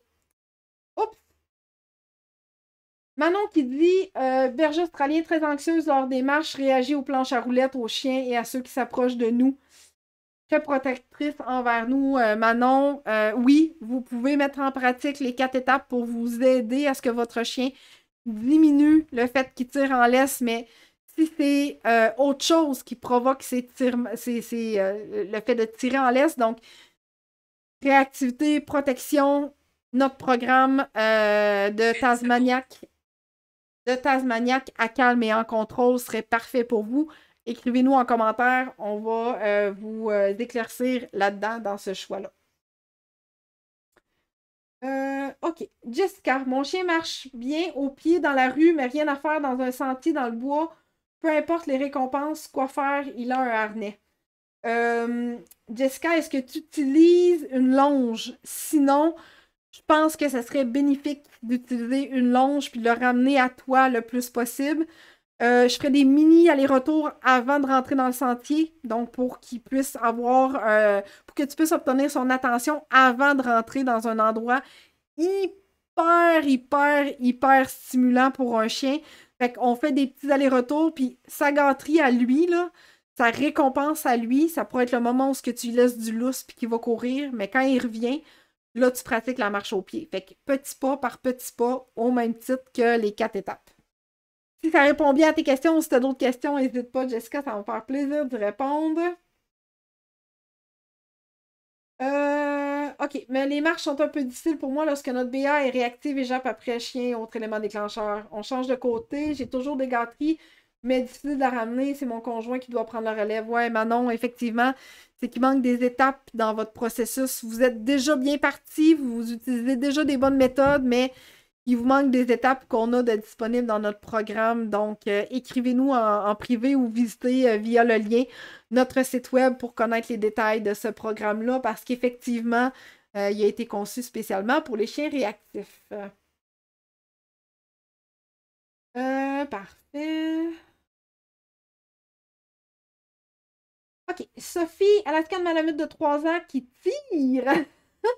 Manon qui dit euh, Berger australien très anxieuse lors des marches, réagit aux planches à roulettes, aux chiens et à ceux qui s'approchent de nous. Très protectrice envers nous, euh, Manon. Euh, oui, vous pouvez mettre en pratique les quatre étapes pour vous aider à ce que votre chien diminue le fait qu'il tire en laisse, mais si c'est autre chose qui provoque ces le fait de tirer en laisse, donc réactivité, protection, notre programme de Tasmaniac de Tasmaniac à calme et en contrôle serait parfait pour vous. Écrivez-nous en commentaire, on va euh, vous euh, éclaircir là-dedans dans ce choix-là. Euh, ok. Jessica, mon chien marche bien au pied dans la rue, mais rien à faire dans un sentier, dans le bois. Peu importe les récompenses, quoi faire, il a un harnais. Jessica, est-ce que tu utilises une longe? Sinon, je pense que ça serait bénéfique d'utiliser une longe puis de le ramener à toi le plus possible. Euh, je ferai des mini allers-retours avant de rentrer dans le sentier, donc pour qu'il puisse avoir, euh, pour que tu puisses obtenir son attention avant de rentrer dans un endroit hyper, hyper, hyper stimulant pour un chien. Fait qu'on fait des petits allers-retours, puis ça gâterie à lui, là, Ça récompense à lui, ça pourrait être le moment où ce que tu laisses du lousse puis qu'il va courir, mais quand il revient, là, tu pratiques la marche au pied. Fait que petit pas par petit pas, au même titre que les quatre étapes. Si ça répond bien à tes questions ou si tu as d'autres questions, n'hésite pas, Jessica, ça va me faire plaisir de répondre. Euh, OK, mais les marches sont un peu difficiles pour moi lorsque notre BA est réactive et jappe après chien, autre élément déclencheur. On change de côté, j'ai toujours des gâteries mais difficile de la ramener, c'est mon conjoint qui doit prendre la relève. Ouais, Manon, effectivement, c'est qu'il manque des étapes dans votre processus. Vous êtes déjà bien parti, vous utilisez déjà des bonnes méthodes, mais il vous manque des étapes qu'on a de disponibles dans notre programme. Donc, euh, écrivez-nous en, privé ou visitez euh, via le lien notre site web pour connaître les détails de ce programme-là parce qu'effectivement, euh, il a été conçu spécialement pour les chiens réactifs. parfait. OK. Sophie, Alaskan Malamute de 3 ans qui tire.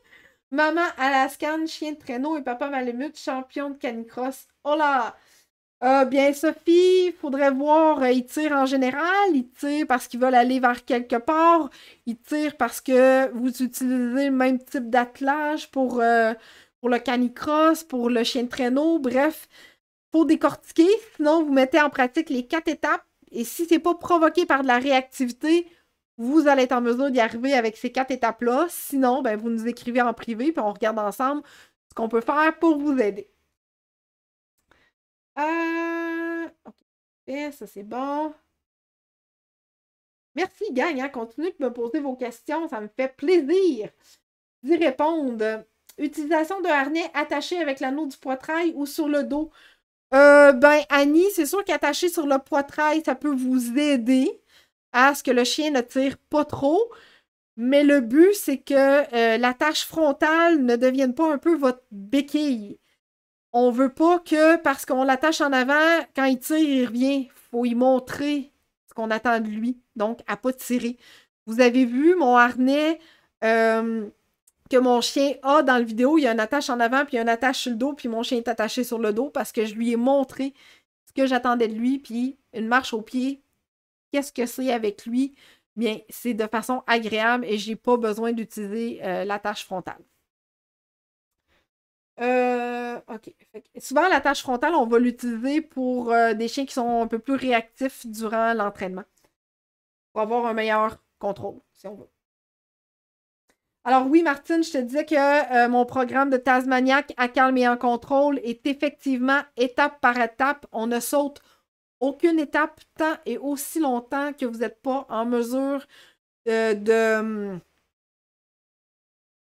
Maman Alaskan, chien de traîneau et papa Malamute, champion de canicross. Oh là! Euh, bien, Sophie, faudrait voir, euh, ils tirent en général, ils tirent parce qu'ils veulent aller vers quelque part, ils tirent parce que vous utilisez le même type d'attelage pour, euh, pour le canicross, pour le chien de traîneau, bref, faut décortiquer, sinon vous mettez en pratique les quatre étapes, et si c'est pas provoqué par de la réactivité, vous allez être en mesure d'y arriver avec ces quatre étapes-là. Sinon, ben, vous nous écrivez en privé, puis on regarde ensemble ce qu'on peut faire pour vous aider. Euh, ça c'est bon. Merci, gang. Hein? Continuez de me poser vos questions. Ça me fait plaisir d'y répondre. Utilisation de harnais attaché avec l'anneau du poitrail ou sur le dos. Euh, ben, Annie, c'est sûr qu'attaché sur le poitrail, ça peut vous aider à ce que le chien ne tire pas trop. Mais le but, c'est que l'attache euh, la frontale ne devienne pas un peu votre béquille. On veut pas que, parce qu'on l'attache en avant, quand il tire, il revient. faut lui montrer ce qu'on attend de lui. Donc, à pas tirer. Vous avez vu mon harnais euh, que mon chien a dans la vidéo. Il y a une attache en avant, puis il une attache sur le dos, puis mon chien est attaché sur le dos parce que je lui ai montré ce que j'attendais de lui, puis une marche au pied qu'est-ce que c'est avec lui, bien, c'est de façon agréable et je n'ai pas besoin d'utiliser euh, la tâche frontale. Euh, OK. souvent, la tâche frontale, on va l'utiliser pour euh, des chiens qui sont un peu plus réactifs durant l'entraînement pour avoir un meilleur contrôle, si on veut. Alors oui, Martine, je te disais que mon programme de Tasmaniac à calme en contrôle est effectivement étape par étape. On ne saute aucune étape tant et aussi longtemps que vous n'êtes pas en mesure euh, de hum,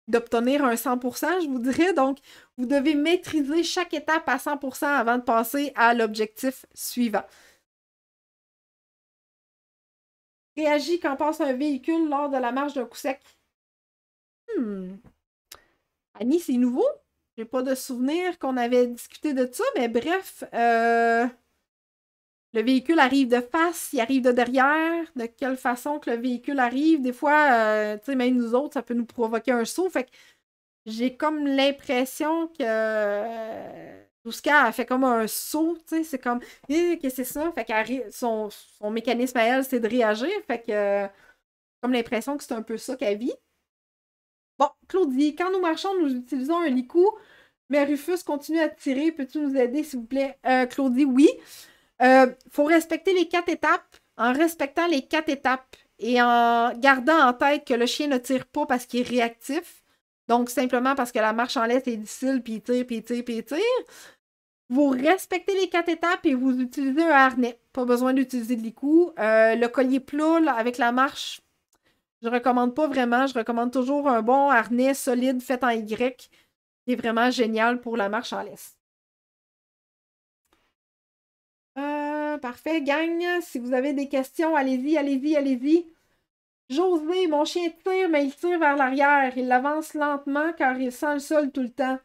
d'obtenir un 100%, je vous dirais. Donc, vous devez maîtriser chaque étape à 100% avant de passer à l'objectif suivant. Réagis quand passe un véhicule lors de la marche d'un coup sec. Hmm. Annie, c'est nouveau. n'ai pas de souvenir qu'on avait discuté de ça, mais bref, euh, le véhicule arrive de face, il arrive de derrière, de quelle façon que le véhicule arrive. Des fois, euh, tu même nous autres, ça peut nous provoquer un saut. Fait que j'ai comme l'impression que ce euh, elle a fait comme un saut, tu sais, c'est comme eh, que c'est ça? Fait son, son, mécanisme à elle, c'est de réagir. Fait que comme l'impression que c'est un peu ça qu'elle vit. Bon, Claudie. quand nous marchons, nous utilisons un licou, mais Rufus continue à tirer. Peux-tu nous aider, s'il vous plaît? Euh, Claudie, oui. Il euh, faut respecter les quatre étapes. En respectant les quatre étapes et en gardant en tête que le chien ne tire pas parce qu'il est réactif, donc simplement parce que la marche en laisse est difficile, puis il tire, puis il tire, puis il tire, vous respectez les quatre étapes et vous utilisez un harnais. Pas besoin d'utiliser de l'icou, euh, le collier ploule avec la marche, je ne recommande pas vraiment. Je recommande toujours un bon harnais solide fait en Y qui est vraiment génial pour la marche en laisse. Ah, parfait, gang. Si vous avez des questions, allez-y, allez-y, allez-y. José, mon chien tire, mais il tire vers l'arrière. Il avance lentement car il sent le sol tout le temps.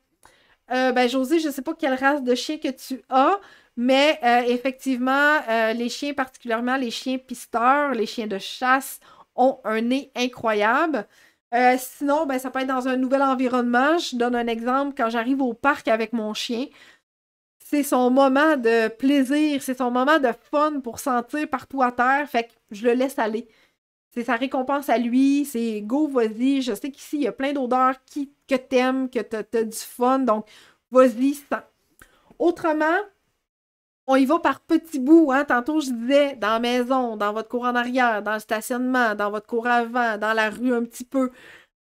Euh, ben, José, je ne sais pas quelle race de chien que tu as, mais euh, effectivement, euh, les chiens, particulièrement les chiens pisteurs, les chiens de chasse, ont un nez incroyable. Euh, sinon, ben, ça peut être dans un nouvel environnement. Je donne un exemple. Quand j'arrive au parc avec mon chien, c'est son moment de plaisir, c'est son moment de fun pour sentir partout à terre. Fait que je le laisse aller. C'est sa récompense à lui, c'est go, vas-y. Je sais qu'ici, il y a plein d'odeurs qui, que t'aimes, que t'as as du fun, donc vas-y, sens. Autrement, on y va par petits bouts. Hein? Tantôt, je disais dans la maison, dans votre cour en arrière, dans le stationnement, dans votre cour avant, dans la rue un petit peu.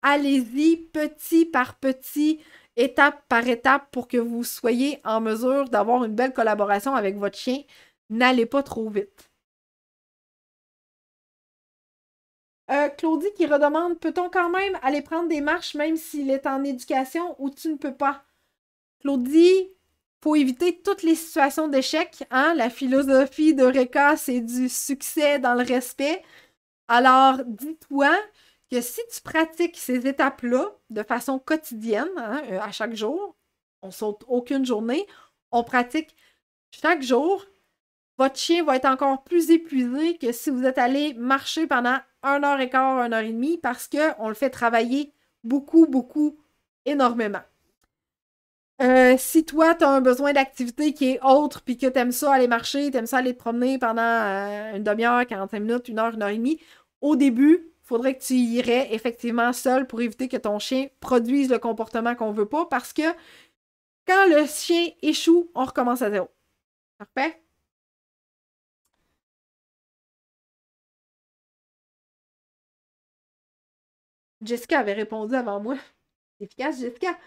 Allez-y petit par petit étape par étape pour que vous soyez en mesure d'avoir une belle collaboration avec votre chien. N'allez pas trop vite. Euh, Claudie qui redemande, peut-on quand même aller prendre des marches même s'il est en éducation ou tu ne peux pas? Claudie, faut éviter toutes les situations d'échec. Hein? La philosophie de RECA, c'est du succès dans le respect. Alors, dis-toi, que si tu pratiques ces étapes-là de façon quotidienne, hein, euh, à chaque jour, on saute aucune journée, on pratique chaque jour, votre chien va être encore plus épuisé que si vous êtes allé marcher pendant 1 heure et quart, 1 heure et demie, parce qu'on le fait travailler beaucoup, beaucoup, énormément. Euh, si toi, tu as un besoin d'activité qui est autre, puis que tu aimes ça aller marcher, tu aimes ça aller te promener pendant euh, une demi-heure, 45 minutes, une heure, une heure et demie, au début, faudrait que tu irais effectivement seul pour éviter que ton chien produise le comportement qu'on veut pas parce que quand le chien échoue, on recommence à zéro. Parfait? Jessica avait répondu avant moi. Efficace, Jessica.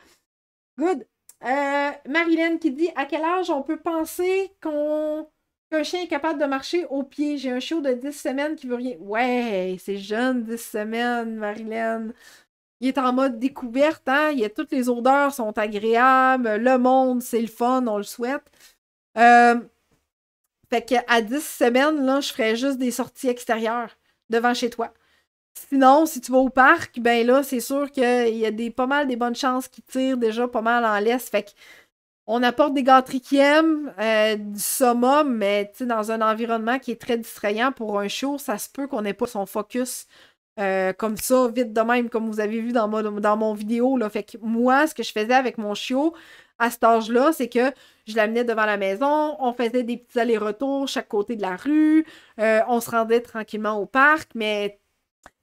Good. Euh, Marilyn qui dit à quel âge on peut penser qu'on « Un chien est capable de marcher au pied. J'ai un chiot de 10 semaines qui veut rien. Ouais, c'est jeune, 10 semaines, Marilyn. Il est en mode découverte, hein? Il a, toutes les odeurs sont agréables. Le monde, c'est le fun, on le souhaite. Euh, fait qu'à 10 semaines, là, je ferais juste des sorties extérieures devant chez toi. Sinon, si tu vas au parc, ben là, c'est sûr qu'il y a des, pas mal des bonnes chances qui tirent déjà pas mal en laisse. Fait que on apporte des gâteries qui aiment, euh, du soma, mais dans un environnement qui est très distrayant pour un chiot, ça se peut qu'on n'ait pas son focus euh, comme ça, vite de même, comme vous avez vu dans, dans mon vidéo. Là. Fait que moi, ce que je faisais avec mon chiot à cet âge-là, c'est que je l'amenais devant la maison, on faisait des petits allers-retours chaque côté de la rue, euh, on se rendait tranquillement au parc, mais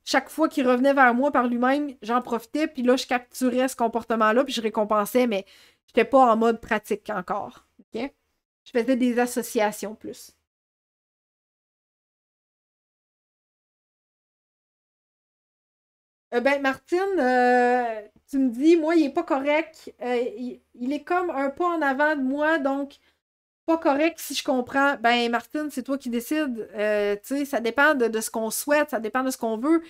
chaque fois qu'il revenait vers moi par lui-même, j'en profitais, puis là, je capturais ce comportement-là, puis je récompensais, mais n'étais pas en mode pratique encore. ok? Je faisais des associations plus. Euh, ben, Martine, euh, tu me dis, moi, il n'est pas correct. Euh, il, est comme un pas en avant de moi, donc pas correct si je comprends. Ben, Martine, c'est toi qui décides. tu sais, ça dépend de ce qu'on souhaite, ça dépend de ce qu'on veut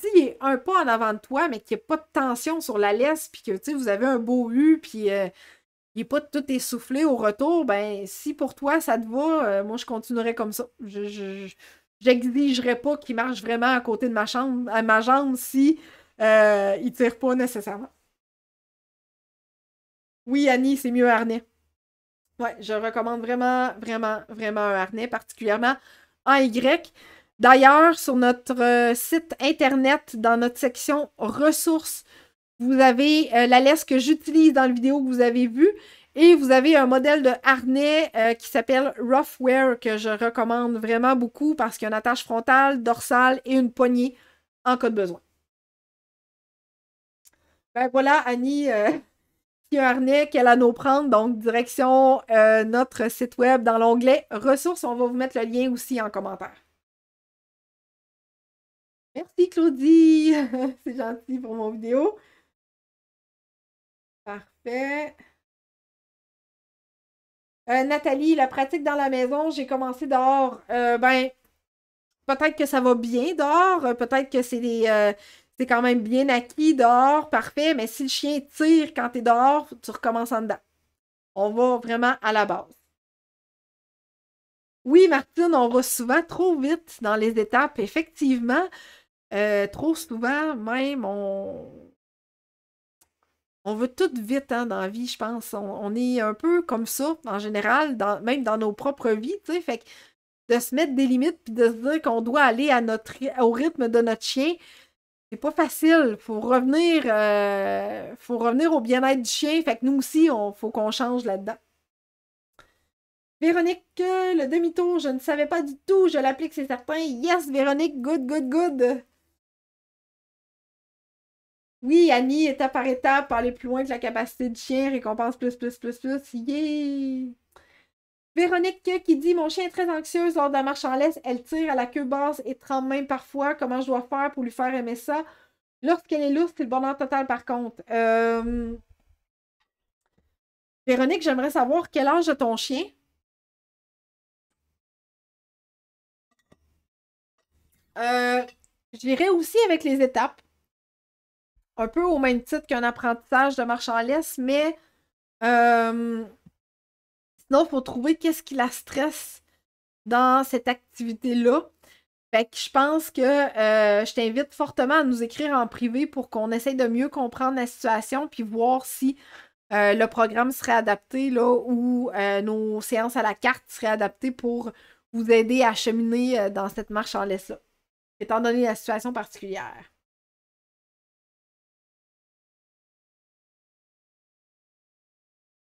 s'il est un pas en avant de toi, mais qu'il n'y a pas de tension sur la laisse, puis que vous avez un beau U, puis qu'il euh, il n'est pas tout essoufflé au retour, ben si pour toi ça te va, euh, moi je continuerai comme ça. Je n'exigerai pas qu'il marche vraiment à côté de ma, chambre, à ma jambe si euh, il ne tire pas nécessairement. Oui, Annie, c'est mieux harnais. Ouais, je recommande vraiment, vraiment, vraiment un harnais, particulièrement en Y. D'ailleurs, sur notre euh, site internet, dans notre section ressources, vous avez euh, la laisse que j'utilise dans la vidéo que vous avez vue et vous avez un modèle de harnais euh, qui s'appelle Roughwear que je recommande vraiment beaucoup parce qu'il y a une attache frontale, dorsale et une poignée en cas de besoin. Ben voilà, Annie, qui a un harnais qu'elle a nous prendre. Donc, direction notre site web dans l'onglet ressources. On va vous mettre le lien aussi en commentaire. Merci Claudie, c'est gentil pour mon vidéo. Parfait. Euh, Nathalie, la pratique dans la maison, j'ai commencé dehors. Euh, ben, peut-être que ça va bien dehors, euh, peut-être que c'est c'est quand même bien acquis dehors, parfait, mais si le chien tire quand tu es dehors, tu recommences en dedans. On va vraiment à la base. Oui, Martine, on va souvent trop vite dans les étapes, effectivement. Euh, trop souvent, même, on, on veut tout vite hein, dans la vie, je pense. On, est un peu comme ça, en général, même dans nos propres vies, tu sais. Fait que de se mettre des limites puis de se dire qu'on doit aller à notre, au rythme de notre chien, c'est pas facile. Faut revenir, euh, faut revenir au bien-être du chien. Fait que nous aussi, on faut qu'on change là-dedans. Véronique, euh, le demi-tour, je ne savais pas du tout, je l'applique, c'est certain. Yes, Véronique, good, good, good. Oui, Annie, étape par étape, aller plus loin que la capacité de chien, récompense plus, plus, plus, plus. Yay! Véronique qui dit Mon chien est très anxieuse lors de la marche en laisse. Elle tire à la queue basse et tremble même parfois. Comment je dois faire pour lui faire aimer ça Lorsqu'elle est lourde, c'est le bonheur total par contre. Euh, Véronique, j'aimerais savoir quel âge a ton chien Je euh, J'irai aussi avec les étapes un peu au même titre qu'un apprentissage de marche en laisse, mais euh, sinon, il faut trouver qu'est-ce qui la stresse dans cette activité-là. Fait que je pense que euh, je t'invite fortement à nous écrire en privé pour qu'on essaye de mieux comprendre la situation puis voir si euh, le programme serait adapté là ou nos séances à la carte seraient adaptées pour vous aider à cheminer dans cette marche en laisse-là, étant donné la situation particulière.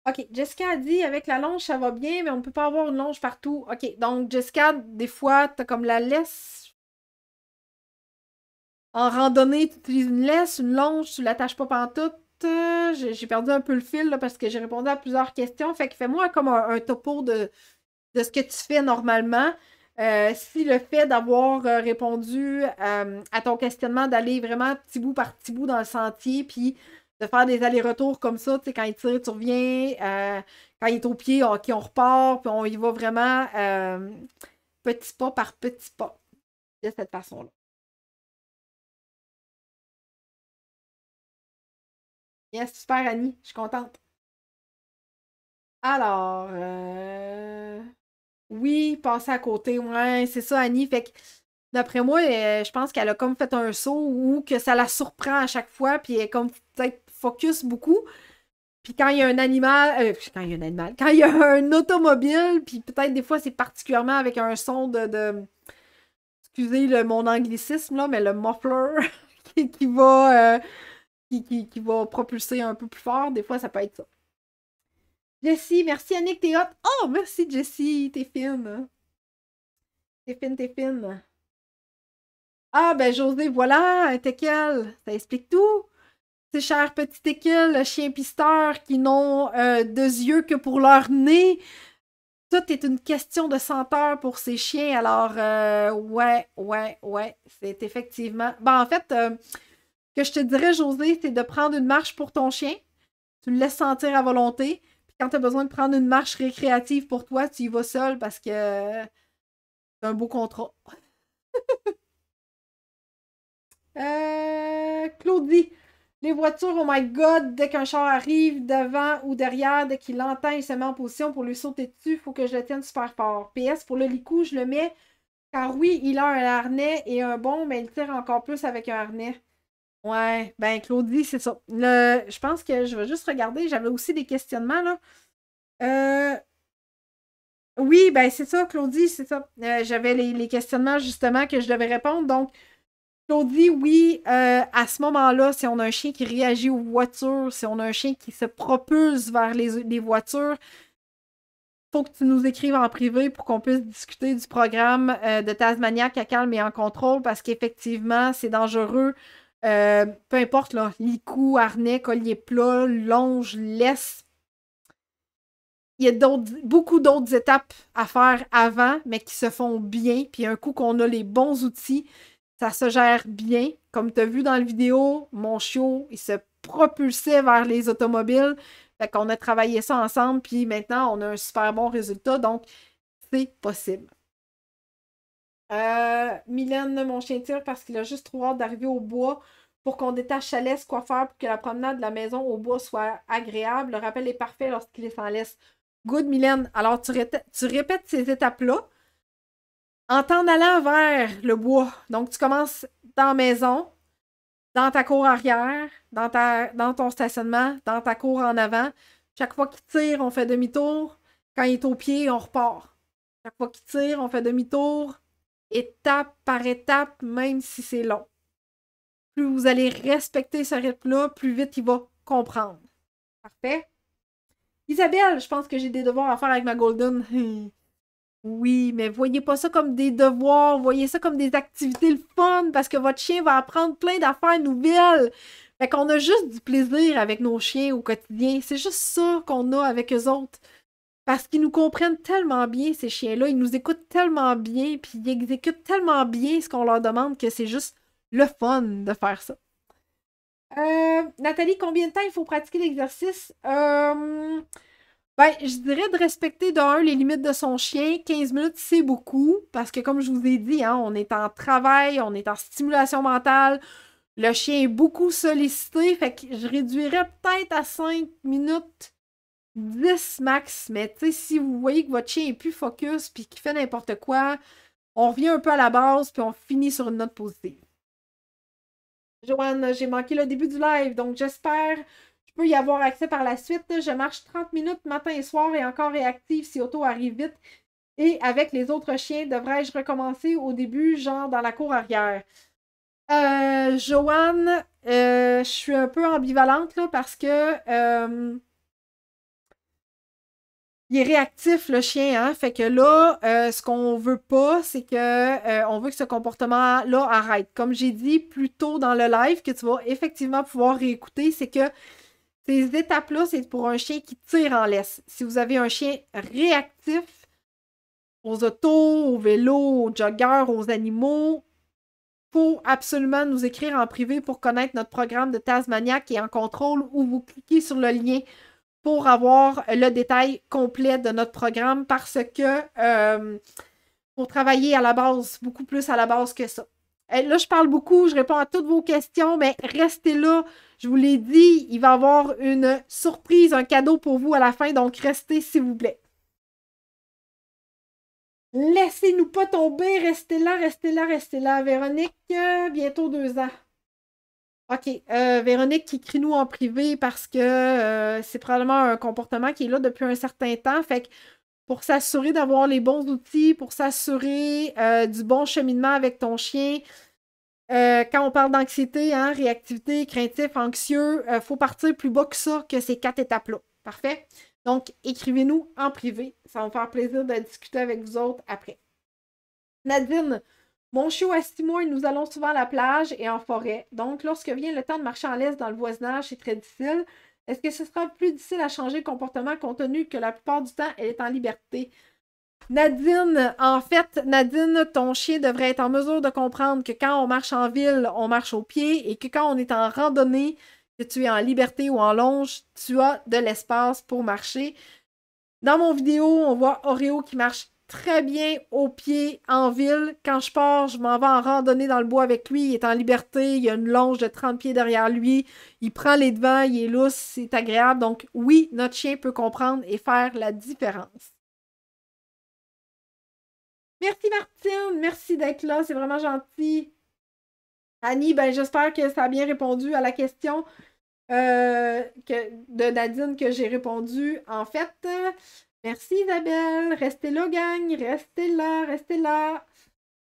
OK, Jessica a dit avec la longe, ça va bien, mais on ne peut pas avoir une longe partout. OK, donc Jessica, des fois, tu as comme la laisse. En randonnée, tu utilises une laisse, une longe, tu l'attaches pas pantoute. j'ai perdu un peu le fil là, parce que j'ai répondu à plusieurs questions. Fait que fais-moi comme un, topo de, ce que tu fais normalement. Euh, si le fait d'avoir euh, répondu euh, à ton questionnement, d'aller vraiment petit bout par petit bout dans le sentier, puis de faire des allers-retours comme ça, tu sais, quand il tire, tu reviens, euh, quand il est au pied, on, on repart, puis on y va vraiment euh, petit pas par petit pas, de cette façon-là. Bien, super Annie, je suis contente. Alors, euh, oui, passer à côté, ouais, c'est ça Annie, fait que d'après moi, je pense qu'elle a comme fait un saut ou que ça la surprend à chaque fois, puis elle est comme peut-être focus beaucoup. Puis quand il y a un animal, euh, quand il y a un animal, quand il y a un automobile, puis peut-être des fois c'est particulièrement avec un son de, excusez le, mon anglicisme là, mais le muffler qui, va euh, qui, va propulser un peu plus fort, des fois ça peut être ça. Jessie, merci Annick, t'es hot. Oh, merci Jessie, t'es fine. T'es fine, t'es fine. Ah ben José, voilà, t'es quelle? ça explique tout. Ces chers petits équilles, chiens pisteurs qui n'ont euh, deux yeux que pour leur nez. Tout est une question de senteur pour ces chiens. Alors, euh, ouais, ouais, ouais, c'est effectivement. Ben, en fait, euh, ce que je te dirais, José, c'est de prendre une marche pour ton chien. Tu le laisses sentir à volonté. Puis quand tu as besoin de prendre une marche récréative pour toi, tu y vas seul parce que c'est un beau contrat. euh, Claudie, les voitures, oh my god, dès qu'un char arrive devant ou derrière, dès qu'il l'entend, il se met en position pour lui sauter dessus, faut que je le tienne super fort. PS, pour le licou, je le mets, car oui, il a un harnais et un bon, mais il tire encore plus avec un harnais. Ouais, ben Claudie, c'est ça. Le, je pense que je vais juste regarder, j'avais aussi des questionnements, là. Euh, oui, ben c'est ça, Claudie, c'est ça. Euh, j'avais les, les questionnements, justement, que je devais répondre, donc... Claudie, oui, euh, à ce moment-là, si on a un chien qui réagit aux voitures, si on a un chien qui se propulse vers les, voitures, voitures, faut que tu nous écrives en privé pour qu'on puisse discuter du programme euh, de Tasmania, à calme et en contrôle parce qu'effectivement, c'est dangereux. Euh, peu importe, là, licou, harnais, collier plat, longe, laisse. Il y a beaucoup d'autres étapes à faire avant, mais qui se font bien. Puis un coup qu'on a les bons outils, ça se gère bien. Comme tu as vu dans la vidéo, mon chiot, il se propulsait vers les automobiles. Fait qu'on a travaillé ça ensemble, puis maintenant, on a un super bon résultat. Donc, c'est possible. Euh, Mylène, mon chien tire parce qu'il a juste trop hâte d'arriver au bois pour qu'on détache sa laisse, quoi faire pour que la promenade de la maison au bois soit agréable. Le rappel est parfait lorsqu'il est sans laisse. Good, Mylène. Alors, tu répètes ces étapes-là en t'en allant vers le bois. Donc, tu commences dans la maison, dans ta cour arrière, dans, ta, dans ton stationnement, dans ta cour en avant. Chaque fois qu'il tire, on fait demi-tour. Quand il est au pied, on repart. Chaque fois qu'il tire, on fait demi-tour, étape par étape, même si c'est long. Plus vous allez respecter ce rythme-là, plus vite il va comprendre. Parfait? Isabelle, je pense que j'ai des devoirs à faire avec ma Golden. Oui, mais voyez pas ça comme des devoirs, voyez ça comme des activités le fun parce que votre chien va apprendre plein d'affaires nouvelles. Fait qu'on a juste du plaisir avec nos chiens au quotidien. C'est juste ça qu'on a avec eux autres. Parce qu'ils nous comprennent tellement bien, ces chiens-là. Ils nous écoutent tellement bien, puis ils exécutent tellement bien ce qu'on leur demande que c'est juste le fun de faire ça. Euh, Nathalie, combien de temps il faut pratiquer l'exercice? Euh, ben, je dirais de respecter d'un, les limites de son chien. 15 minutes, c'est beaucoup. Parce que, comme je vous ai dit, hein, on est en travail, on est en stimulation mentale. Le chien est beaucoup sollicité. Fait que je réduirais peut-être à 5 minutes, 10 max. Mais, tu sais, si vous voyez que votre chien est plus focus puis qu'il fait n'importe quoi, on revient un peu à la base puis on finit sur une note positive. Joanne, j'ai manqué le début du live, donc j'espère peut y avoir accès par la suite. Je marche 30 minutes matin et soir et encore réactive si auto arrive vite. Et avec les autres chiens, devrais-je recommencer au début, genre dans la cour arrière? Euh, Joanne, euh, je suis un peu ambivalente là, parce que euh, il est réactif le chien, hein? Fait que là, euh, ce qu'on veut pas, c'est que on veut que ce comportement-là arrête. Comme j'ai dit plus tôt dans le live que tu vas effectivement pouvoir réécouter, c'est que ces étapes-là, c'est pour un chien qui tire en laisse. Si vous avez un chien réactif aux autos, aux vélos, aux joggeurs, aux animaux, faut absolument nous écrire en privé pour connaître notre programme de Tasmania qui est en contrôle ou vous cliquez sur le lien pour avoir le détail complet de notre programme parce que euh, pour travailler à la base, beaucoup plus à la base que ça. Eh, là, je parle beaucoup, je réponds à toutes vos questions, mais restez là. Je vous l'ai dit, il va y avoir une surprise, un cadeau pour vous à la fin, donc restez s'il vous plaît. Laissez-nous pas tomber, restez là, restez là, restez là. Véronique, euh, bientôt deux ans. OK, euh, Véronique qui crie nous en privé parce que euh, c'est probablement un comportement qui est là depuis un certain temps. Fait que pour s'assurer d'avoir les bons outils, pour s'assurer du bon cheminement avec ton chien, euh, quand on parle d'anxiété, hein, réactivité, craintif, anxieux, il euh, faut partir plus bas que ça, que ces quatre étapes-là. Parfait? Donc, écrivez-nous en privé. Ça va me faire plaisir de discuter avec vous autres après. Nadine, mon chiot à six mois, nous allons souvent à la plage et en forêt. Donc, lorsque vient le temps de marcher en l'Est dans le voisinage, c'est très difficile. Est-ce que ce sera plus difficile à changer de comportement compte tenu que la plupart du temps, elle est en liberté? Nadine, en fait, Nadine, ton chien devrait être en mesure de comprendre que quand on marche en ville, on marche au pied et que quand on est en randonnée, que tu es en liberté ou en longe, tu as de l'espace pour marcher. Dans mon vidéo, on voit Oreo qui marche très bien au pied en ville. Quand je pars, je m'en vais en randonnée dans le bois avec lui. Il est en liberté, il y a une longe de 30 pieds derrière lui. Il prend les devants, il est lousse, c'est agréable. Donc oui, notre chien peut comprendre et faire la différence. Merci Martine, merci d'être là, c'est vraiment gentil. Annie, ben j'espère que ça a bien répondu à la question euh, de Nadine que j'ai répondu. En fait, merci Isabelle, restez là gang, restez là, restez là.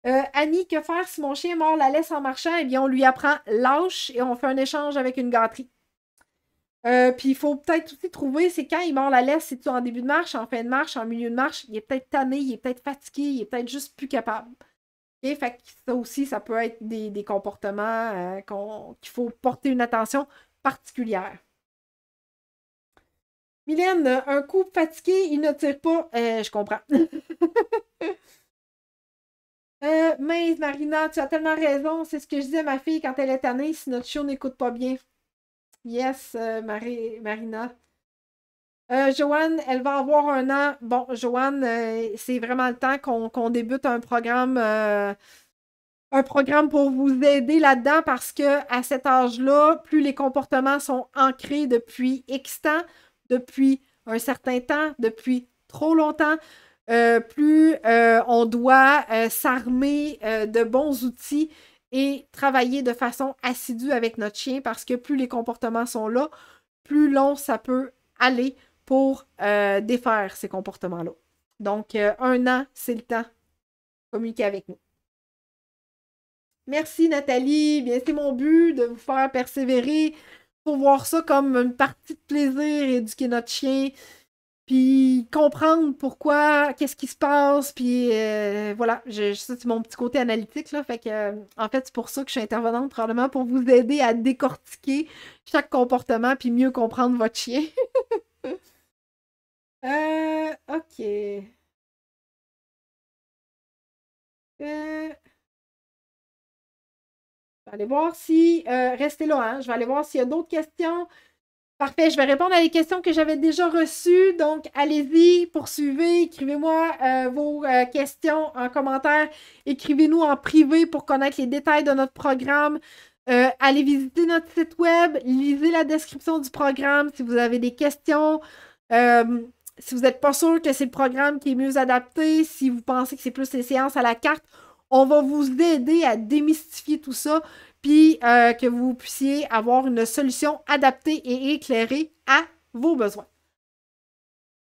Euh, Annie, que faire si mon chien mort la laisse en marchant? Eh bien, on lui apprend lâche et on fait un échange avec une gâterie. Euh, puis il faut peut-être aussi trouver, c'est quand il mord la laisse, c'est-tu en début de marche, en fin de marche, en milieu de marche, il est peut-être tanné, il est peut-être fatigué, il est peut-être juste plus capable. Et Fait que ça aussi, ça peut être des, comportements euh, qu'il faut porter une attention particulière. Mylène, un coup fatigué, il ne tire pas. Euh, je comprends. mais Marina, tu as tellement raison. C'est ce que je disais à ma fille quand elle est tannée. Si notre chien n'écoute pas bien, Yes, euh, Marie, Marina. Euh, Joanne, elle va avoir un an. Bon, Joanne, euh, c'est vraiment le temps qu'on débute un programme, un programme pour vous aider là-dedans parce que à cet âge-là, plus les comportements sont ancrés depuis X temps, depuis un certain temps, depuis trop longtemps, plus on doit s'armer de bons outils et travailler de façon assidue avec notre chien parce que plus les comportements sont là, plus long ça peut aller pour euh, défaire ces comportements-là. Donc, euh, un an, c'est le temps. Communiquez avec nous. Merci Nathalie. Bien, c'est mon but de vous faire persévérer pour voir ça comme une partie de plaisir, éduquer notre chien, puis comprendre pourquoi, qu'est-ce qui se passe, puis euh, voilà, je, ça c'est mon petit côté analytique, là, fait que, euh, en fait, c'est pour ça que je suis intervenante, probablement pour vous aider à décortiquer chaque comportement, puis mieux comprendre votre chien. Euh, ok. Je vais aller voir si. restez là, hein. Je vais aller voir s'il y a d'autres questions. Parfait, je vais répondre à des questions que j'avais déjà reçues. Donc, allez-y, poursuivez, écrivez-moi euh, vos euh, questions en commentaire, écrivez-nous en privé pour connaître les détails de notre programme. Euh, allez visiter notre site web, lisez la description du programme si vous avez des questions. si vous n'êtes pas sûr que c'est le programme qui est mieux adapté, si vous pensez que c'est plus les séances à la carte, on va vous aider à démystifier tout ça puis euh, que vous puissiez avoir une solution adaptée et éclairée à vos besoins.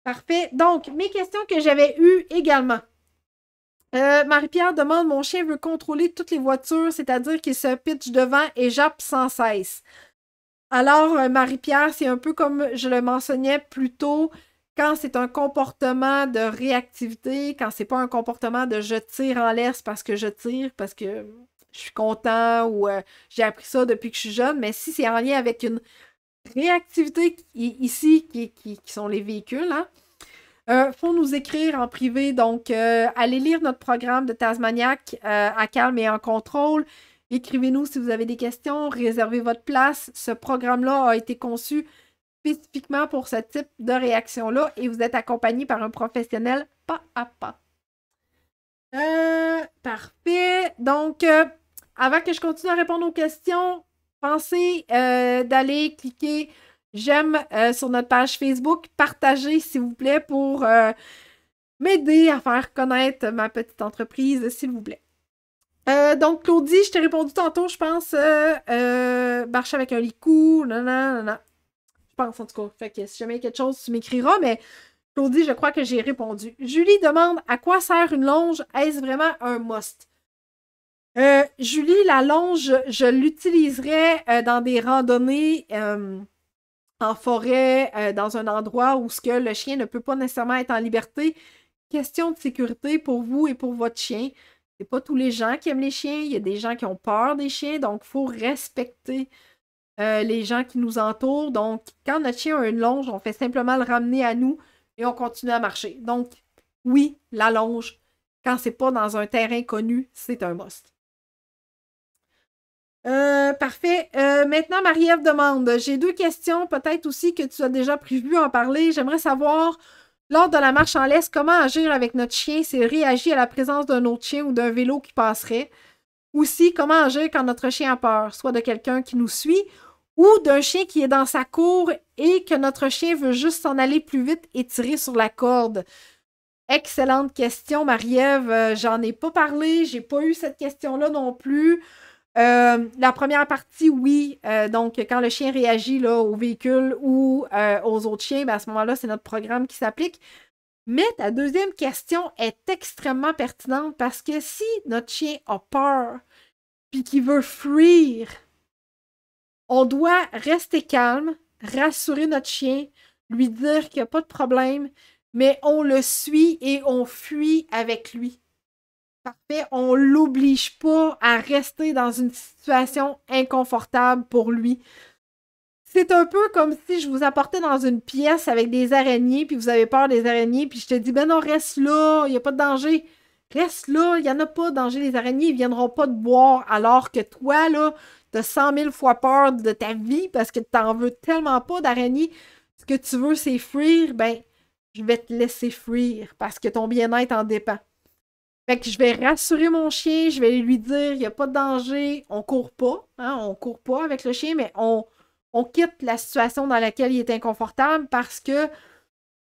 Parfait. Donc, mes questions que j'avais eues également. Euh, Marie-Pierre demande Mon chien veut contrôler toutes les voitures, c'est-à-dire qu'il se pitche devant et jappe sans cesse. Alors, euh, Marie-Pierre, c'est un peu comme je le mentionnais plus tôt, quand c'est un comportement de réactivité, quand c'est pas un comportement de je tire en l'air parce que je tire, parce que je suis content ou euh, j'ai appris ça depuis que je suis jeune, mais si c'est en lien avec une réactivité ici, qui, qui, sont les véhicules, hein, euh, faut nous écrire en privé. Donc, euh, allez lire notre programme de Tasmaniac à calme et en contrôle. Écrivez-nous si vous avez des questions. Réservez votre place. Ce programme-là a été conçu spécifiquement pour ce type de réaction-là et vous êtes accompagné par un professionnel pas à pas. parfait. Donc, avant que je continue à répondre aux questions, pensez euh, d'aller cliquer j'aime euh, sur notre page Facebook. partager s'il vous plaît, pour euh, m'aider à faire connaître ma petite entreprise, s'il vous plaît. donc, Claudie, je t'ai répondu tantôt, je pense, marcher avec un licou, non, non, non, Je pense, en tout cas. Fait que si jamais quelque chose, tu m'écriras, mais Claudie, je crois que j'ai répondu. Julie demande à quoi sert une longe? Est-ce vraiment un must? Euh, Julie, la longe, je l'utiliserai euh, dans des randonnées euh, en forêt, dans un endroit où ce que le chien ne peut pas nécessairement être en liberté. Question de sécurité pour vous et pour votre chien. n'est pas tous les gens qui aiment les chiens. Il y a des gens qui ont peur des chiens, donc il faut respecter les gens qui nous entourent. Donc, quand notre chien a une longe, on fait simplement le ramener à nous et on continue à marcher. Donc, oui, la longe, quand c'est pas dans un terrain connu, c'est un must. Euh, parfait. Euh, maintenant, Marie-Ève demande, j'ai deux questions, peut-être aussi que tu as déjà prévu en parler. J'aimerais savoir, lors de la marche en laisse, comment agir avec notre chien s'il réagit à la présence d'un autre chien ou d'un vélo qui passerait. Aussi, comment agir quand notre chien a peur, soit de quelqu'un qui nous suit ou d'un chien qui est dans sa cour et que notre chien veut juste s'en aller plus vite et tirer sur la corde. Excellente question, Marie-Ève. Euh, j'en ai pas parlé, j'ai pas eu cette question-là non plus. Euh, la première partie, oui. Euh, donc, quand le chien réagit là, au véhicule ou euh, aux autres chiens, ben, à ce moment-là, c'est notre programme qui s'applique. Mais ta deuxième question est extrêmement pertinente parce que si notre chien a peur puis qu'il veut fuir, on doit rester calme, rassurer notre chien, lui dire qu'il n'y a pas de problème, mais on le suit et on fuit avec lui. Parfait. On l'oblige pas à rester dans une situation inconfortable pour lui. C'est un peu comme si je vous apportais dans une pièce avec des araignées, puis vous avez peur des araignées, puis je te dis, ben non, reste là, il n'y a pas de danger. Reste là, il n'y en a pas de danger, les araignées, ne viendront pas te boire, alors que toi, là, t'as 100 000 fois peur de ta vie parce que tu n'en veux tellement pas d'araignées. Ce que tu veux, c'est fuir, ben, je vais te laisser fuir parce que ton bien-être en dépend. Fait que je vais rassurer mon chien, je vais lui dire il n'y a pas de danger, on court pas, hein, on court pas avec le chien, mais on, quitte la situation dans laquelle il est inconfortable parce que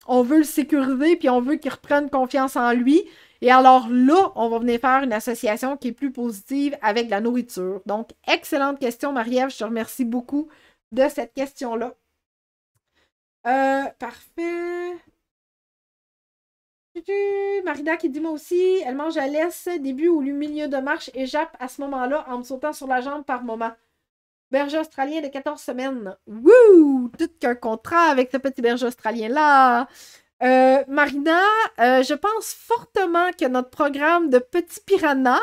on veut le sécuriser puis on veut qu'il reprenne confiance en lui. Et alors là, on va venir faire une association qui est plus positive avec la nourriture. Donc, excellente question, Marie-Ève. Je te remercie beaucoup de cette question-là. Euh, parfait. Marina qui dit moi aussi, elle mange à l'aise début ou milieu de marche et jappe à ce moment-là en me sautant sur la jambe par moment. Berger australien de 14 semaines. Wouh! Tout qu'un contrat avec ce petit berger australien-là. Euh, Marina, euh, je pense fortement que notre programme de petit piranha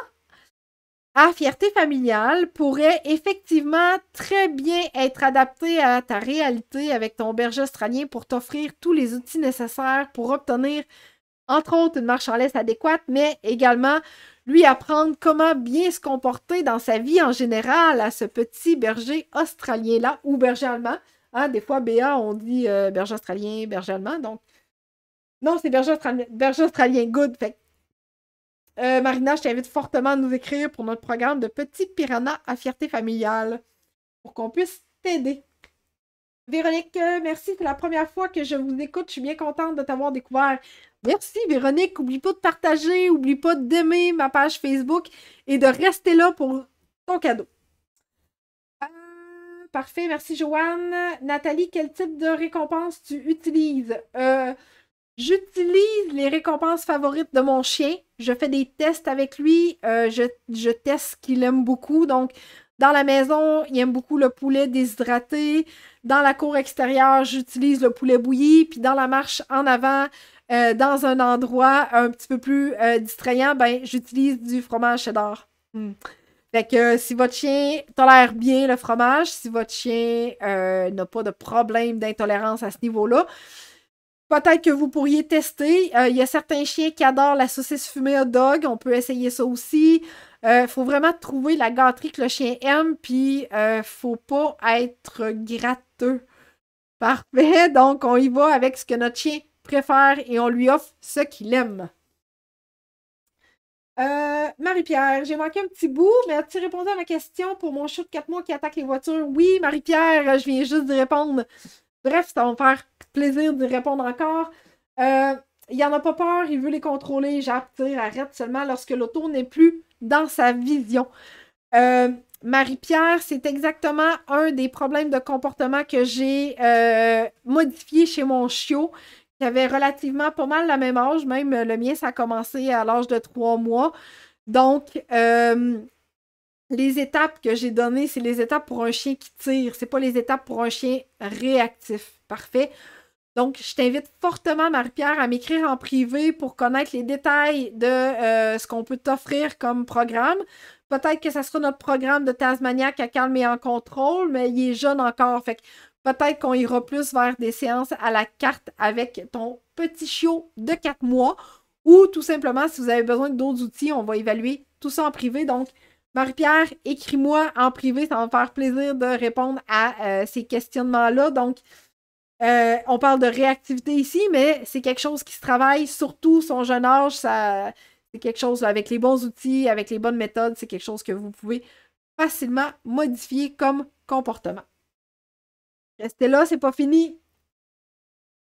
à fierté familiale pourrait effectivement très bien être adapté à ta réalité avec ton berger australien pour t'offrir tous les outils nécessaires pour obtenir entre autres une marche en laisse adéquate, mais également lui apprendre comment bien se comporter dans sa vie en général à ce petit berger australien-là ou berger allemand. Hein, des fois, BA, on dit euh, berger australien, berger allemand. Donc, non, c'est berger, australien, berger australien good. Fait euh, Marina, je t'invite fortement à nous écrire pour notre programme de Petit Piranha à fierté familiale pour qu'on puisse t'aider. Véronique, euh, merci. C'est la première fois que je vous écoute. Je suis bien contente de t'avoir découvert. Merci Véronique. Oublie pas de partager, oublie pas d'aimer ma page Facebook et de rester là pour ton cadeau. Euh, parfait, merci Joanne. Nathalie, quel type de récompense tu utilises? Euh, j'utilise les récompenses favorites de mon chien. Je fais des tests avec lui. Euh, je, je, teste ce qu'il aime beaucoup. Donc, dans la maison, il aime beaucoup le poulet déshydraté. Dans la cour extérieure, j'utilise le poulet bouilli. Puis dans la marche en avant, euh, dans un endroit un petit peu plus euh, distrayant, ben j'utilise du fromage cheddar. Hmm. Fait que euh, si votre chien tolère bien le fromage, si votre chien n'a pas de problème d'intolérance à ce niveau-là, peut-être que vous pourriez tester. Il y a certains chiens qui adorent la saucisse fumée hot dog, on peut essayer ça aussi. Il faut vraiment trouver la gâterie que le chien aime, puis faut pas être gratteux. Parfait, donc on y va avec ce que notre chien préfère et on lui offre ce qu'il aime. Euh, Marie-Pierre, j'ai manqué un petit bout, mais as-tu répondu à ma question pour mon chiot de 4 mois qui attaque les voitures? Oui, Marie-Pierre, je viens juste de répondre. Bref, ça va me faire plaisir de répondre encore. Euh, il il n'en a pas peur, il veut les contrôler. J'attire, arrête seulement lorsque l'auto n'est plus dans sa vision. Euh, Marie-Pierre, c'est exactement un des problèmes de comportement que j'ai modifié chez mon chiot j'avais relativement pas mal la même âge, même euh, le mien, ça a commencé à l'âge de trois mois. Donc, euh, les étapes que j'ai données, c'est les étapes pour un chien qui tire, c'est pas les étapes pour un chien réactif. Parfait. Donc, je t'invite fortement, Marie-Pierre, à m'écrire en privé pour connaître les détails de euh, ce qu'on peut t'offrir comme programme. Peut-être que ça sera notre programme de Tasmania à calme et en contrôle, mais il est jeune encore. Fait que Peut-être qu'on ira plus vers des séances à la carte avec ton petit chiot de quatre mois ou tout simplement, si vous avez besoin d'autres outils, on va évaluer tout ça en privé. Donc, Marie-Pierre, écris-moi en privé, ça va me faire plaisir de répondre à euh, ces questionnements-là. Donc, euh, on parle de réactivité ici, mais c'est quelque chose qui se travaille, surtout son jeune âge, c'est quelque chose avec les bons outils, avec les bonnes méthodes, c'est quelque chose que vous pouvez facilement modifier comme comportement. Restez là, c'est pas fini.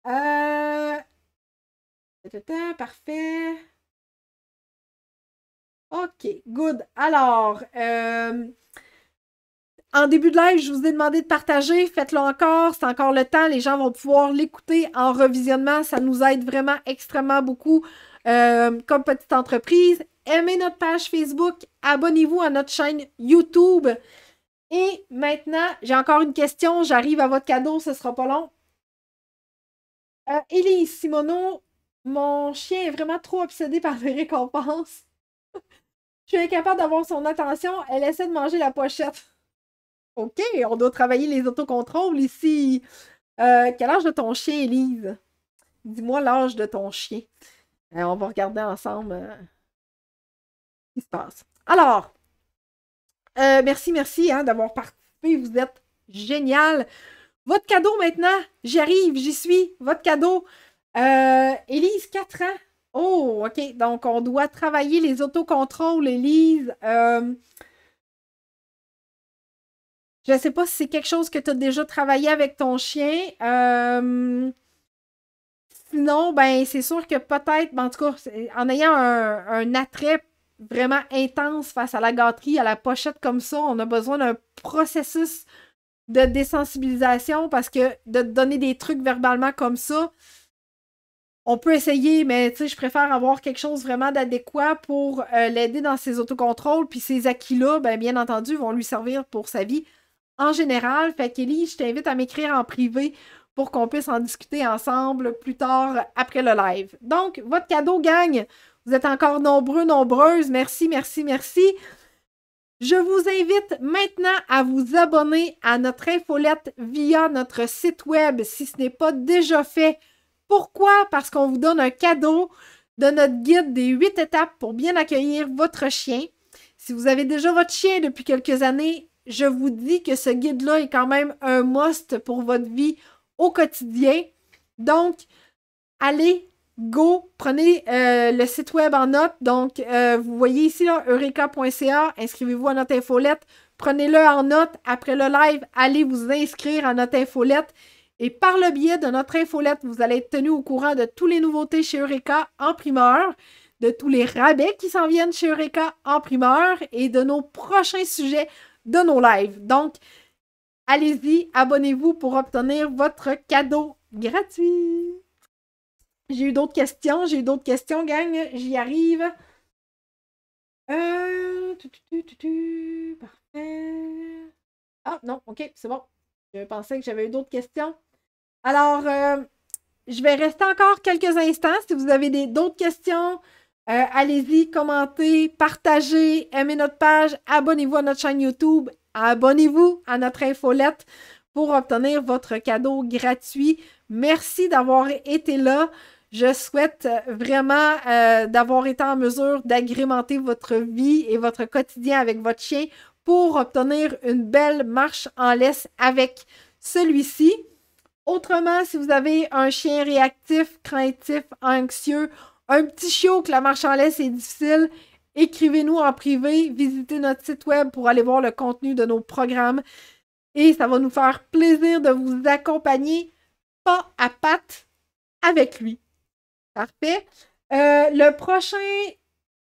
Euh... Parfait. OK, good. Alors, euh, en début de live, je vous ai demandé de partager. Faites-le encore. C'est encore le temps. Les gens vont pouvoir l'écouter en revisionnement. Ça nous aide vraiment extrêmement beaucoup euh, comme petite entreprise. Aimez notre page Facebook. Abonnez-vous à notre chaîne YouTube. Et maintenant, j'ai encore une question. J'arrive à votre cadeau, ce ne sera pas long. Euh, Elise mon chien est vraiment trop obsédé par les récompenses. Je suis incapable d'avoir son attention. Elle essaie de manger la pochette. OK, on doit travailler les autocontrôles ici. Euh, quel âge de ton chien, Elise? Dis-moi l'âge de ton chien. Euh, on va regarder ensemble euh, ce qui se passe. Alors, euh, merci, merci hein, d'avoir participé. Vous êtes génial. Votre cadeau maintenant. J'arrive, j'y suis. Votre cadeau. Euh, Élise, 4 ans. Oh, OK. Donc, on doit travailler les autocontrôles, Élise. Euh, je ne sais pas si c'est quelque chose que tu as déjà travaillé avec ton chien. sinon, ben, c'est sûr que peut-être, ben, en tout cas, en ayant un, un attrait vraiment intense face à la gâterie, à la pochette comme ça. On a besoin d'un processus de désensibilisation parce que de donner des trucs verbalement comme ça, on peut essayer, mais tu sais, je préfère avoir quelque chose vraiment d'adéquat pour euh, l'aider dans ses autocontrôles. Puis ces acquis-là, ben, bien entendu, vont lui servir pour sa vie en général. Fait qu'Élie, je t'invite à m'écrire en privé pour qu'on puisse en discuter ensemble plus tard après le live. Donc, votre cadeau gagne vous êtes encore nombreux, nombreuses. Merci, merci, merci. Je vous invite maintenant à vous abonner à notre infolette via notre site web si ce n'est pas déjà fait. Pourquoi? Parce qu'on vous donne un cadeau de notre guide des huit étapes pour bien accueillir votre chien. Si vous avez déjà votre chien depuis quelques années, je vous dis que ce guide-là est quand même un must pour votre vie au quotidien. Donc, allez Go, prenez euh, le site web en note. Donc, euh, vous voyez ici, eureka.ca, inscrivez-vous à notre infolette. Prenez-le en note. Après le live, allez vous inscrire à notre infolette. Et par le biais de notre infolette, vous allez être tenu au courant de toutes les nouveautés chez Eureka en primeur, de tous les rabais qui s'en viennent chez Eureka en primeur et de nos prochains sujets de nos lives. Donc, allez-y, abonnez-vous pour obtenir votre cadeau gratuit. J'ai eu d'autres questions, j'ai eu d'autres questions, gang. J'y arrive. Euh, Parfait. Ah non, ok, c'est bon. Je pensais que j'avais eu d'autres questions. Alors, euh, je vais rester encore quelques instants. Si vous avez d'autres questions, euh, allez-y, commentez, partagez, aimez notre page, abonnez-vous à notre chaîne YouTube, abonnez-vous à notre infolette pour obtenir votre cadeau gratuit. Merci d'avoir été là. Je souhaite vraiment euh, d'avoir été en mesure d'agrémenter votre vie et votre quotidien avec votre chien pour obtenir une belle marche en laisse avec celui-ci. Autrement, si vous avez un chien réactif, craintif, anxieux, un petit chiot que la marche en laisse est difficile, écrivez-nous en privé, visitez notre site web pour aller voir le contenu de nos programmes et ça va nous faire plaisir de vous accompagner pas à patte avec lui. Parfait. Euh, le prochain,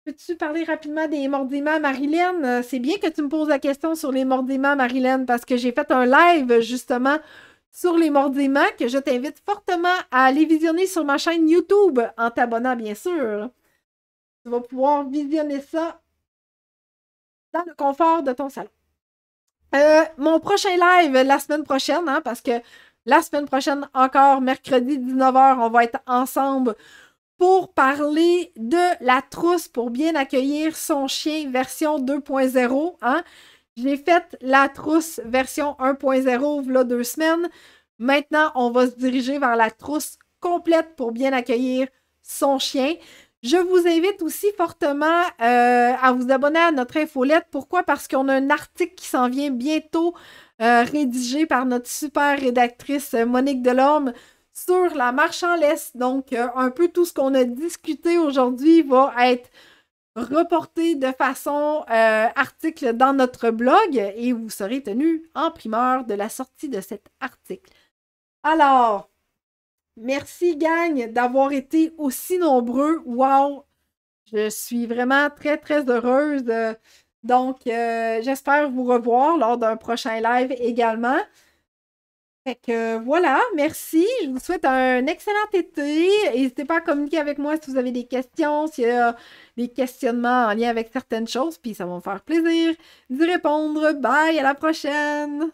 peux-tu parler rapidement des mordiments Marilyn? Euh, c'est bien que tu me poses la question sur les mordiments Marilyn parce que j'ai fait un live justement sur les mordiments que je t'invite fortement à aller visionner sur ma chaîne YouTube en t'abonnant bien sûr. Tu vas pouvoir visionner ça dans le confort de ton salon. Euh, mon prochain live la semaine prochaine, hein, parce que la semaine prochaine, encore mercredi 19h, on va être ensemble pour parler de la trousse pour bien accueillir son chien version 2.0. Hein? J'ai fait la trousse version 1.0 voilà deux semaines. Maintenant, on va se diriger vers la trousse complète pour bien accueillir son chien. Je vous invite aussi fortement euh, à vous abonner à notre infolette. Pourquoi? Parce qu'on a un article qui s'en vient bientôt, euh, rédigé par notre super rédactrice Monique Delorme sur la marche Donc, euh, un peu tout ce qu'on a discuté aujourd'hui va être reporté de façon euh, article dans notre blog et vous serez tenu en primeur de la sortie de cet article. Alors, merci gang d'avoir été aussi nombreux. Wow! Je suis vraiment très, très heureuse. Euh, donc, j'espère vous revoir lors d'un prochain live également. Fait que voilà, merci. Je vous souhaite un excellent été. N'hésitez pas à communiquer avec moi si vous avez des questions, s'il y a des questionnements en lien avec certaines choses, puis ça va me faire plaisir d'y répondre. Bye, à la prochaine!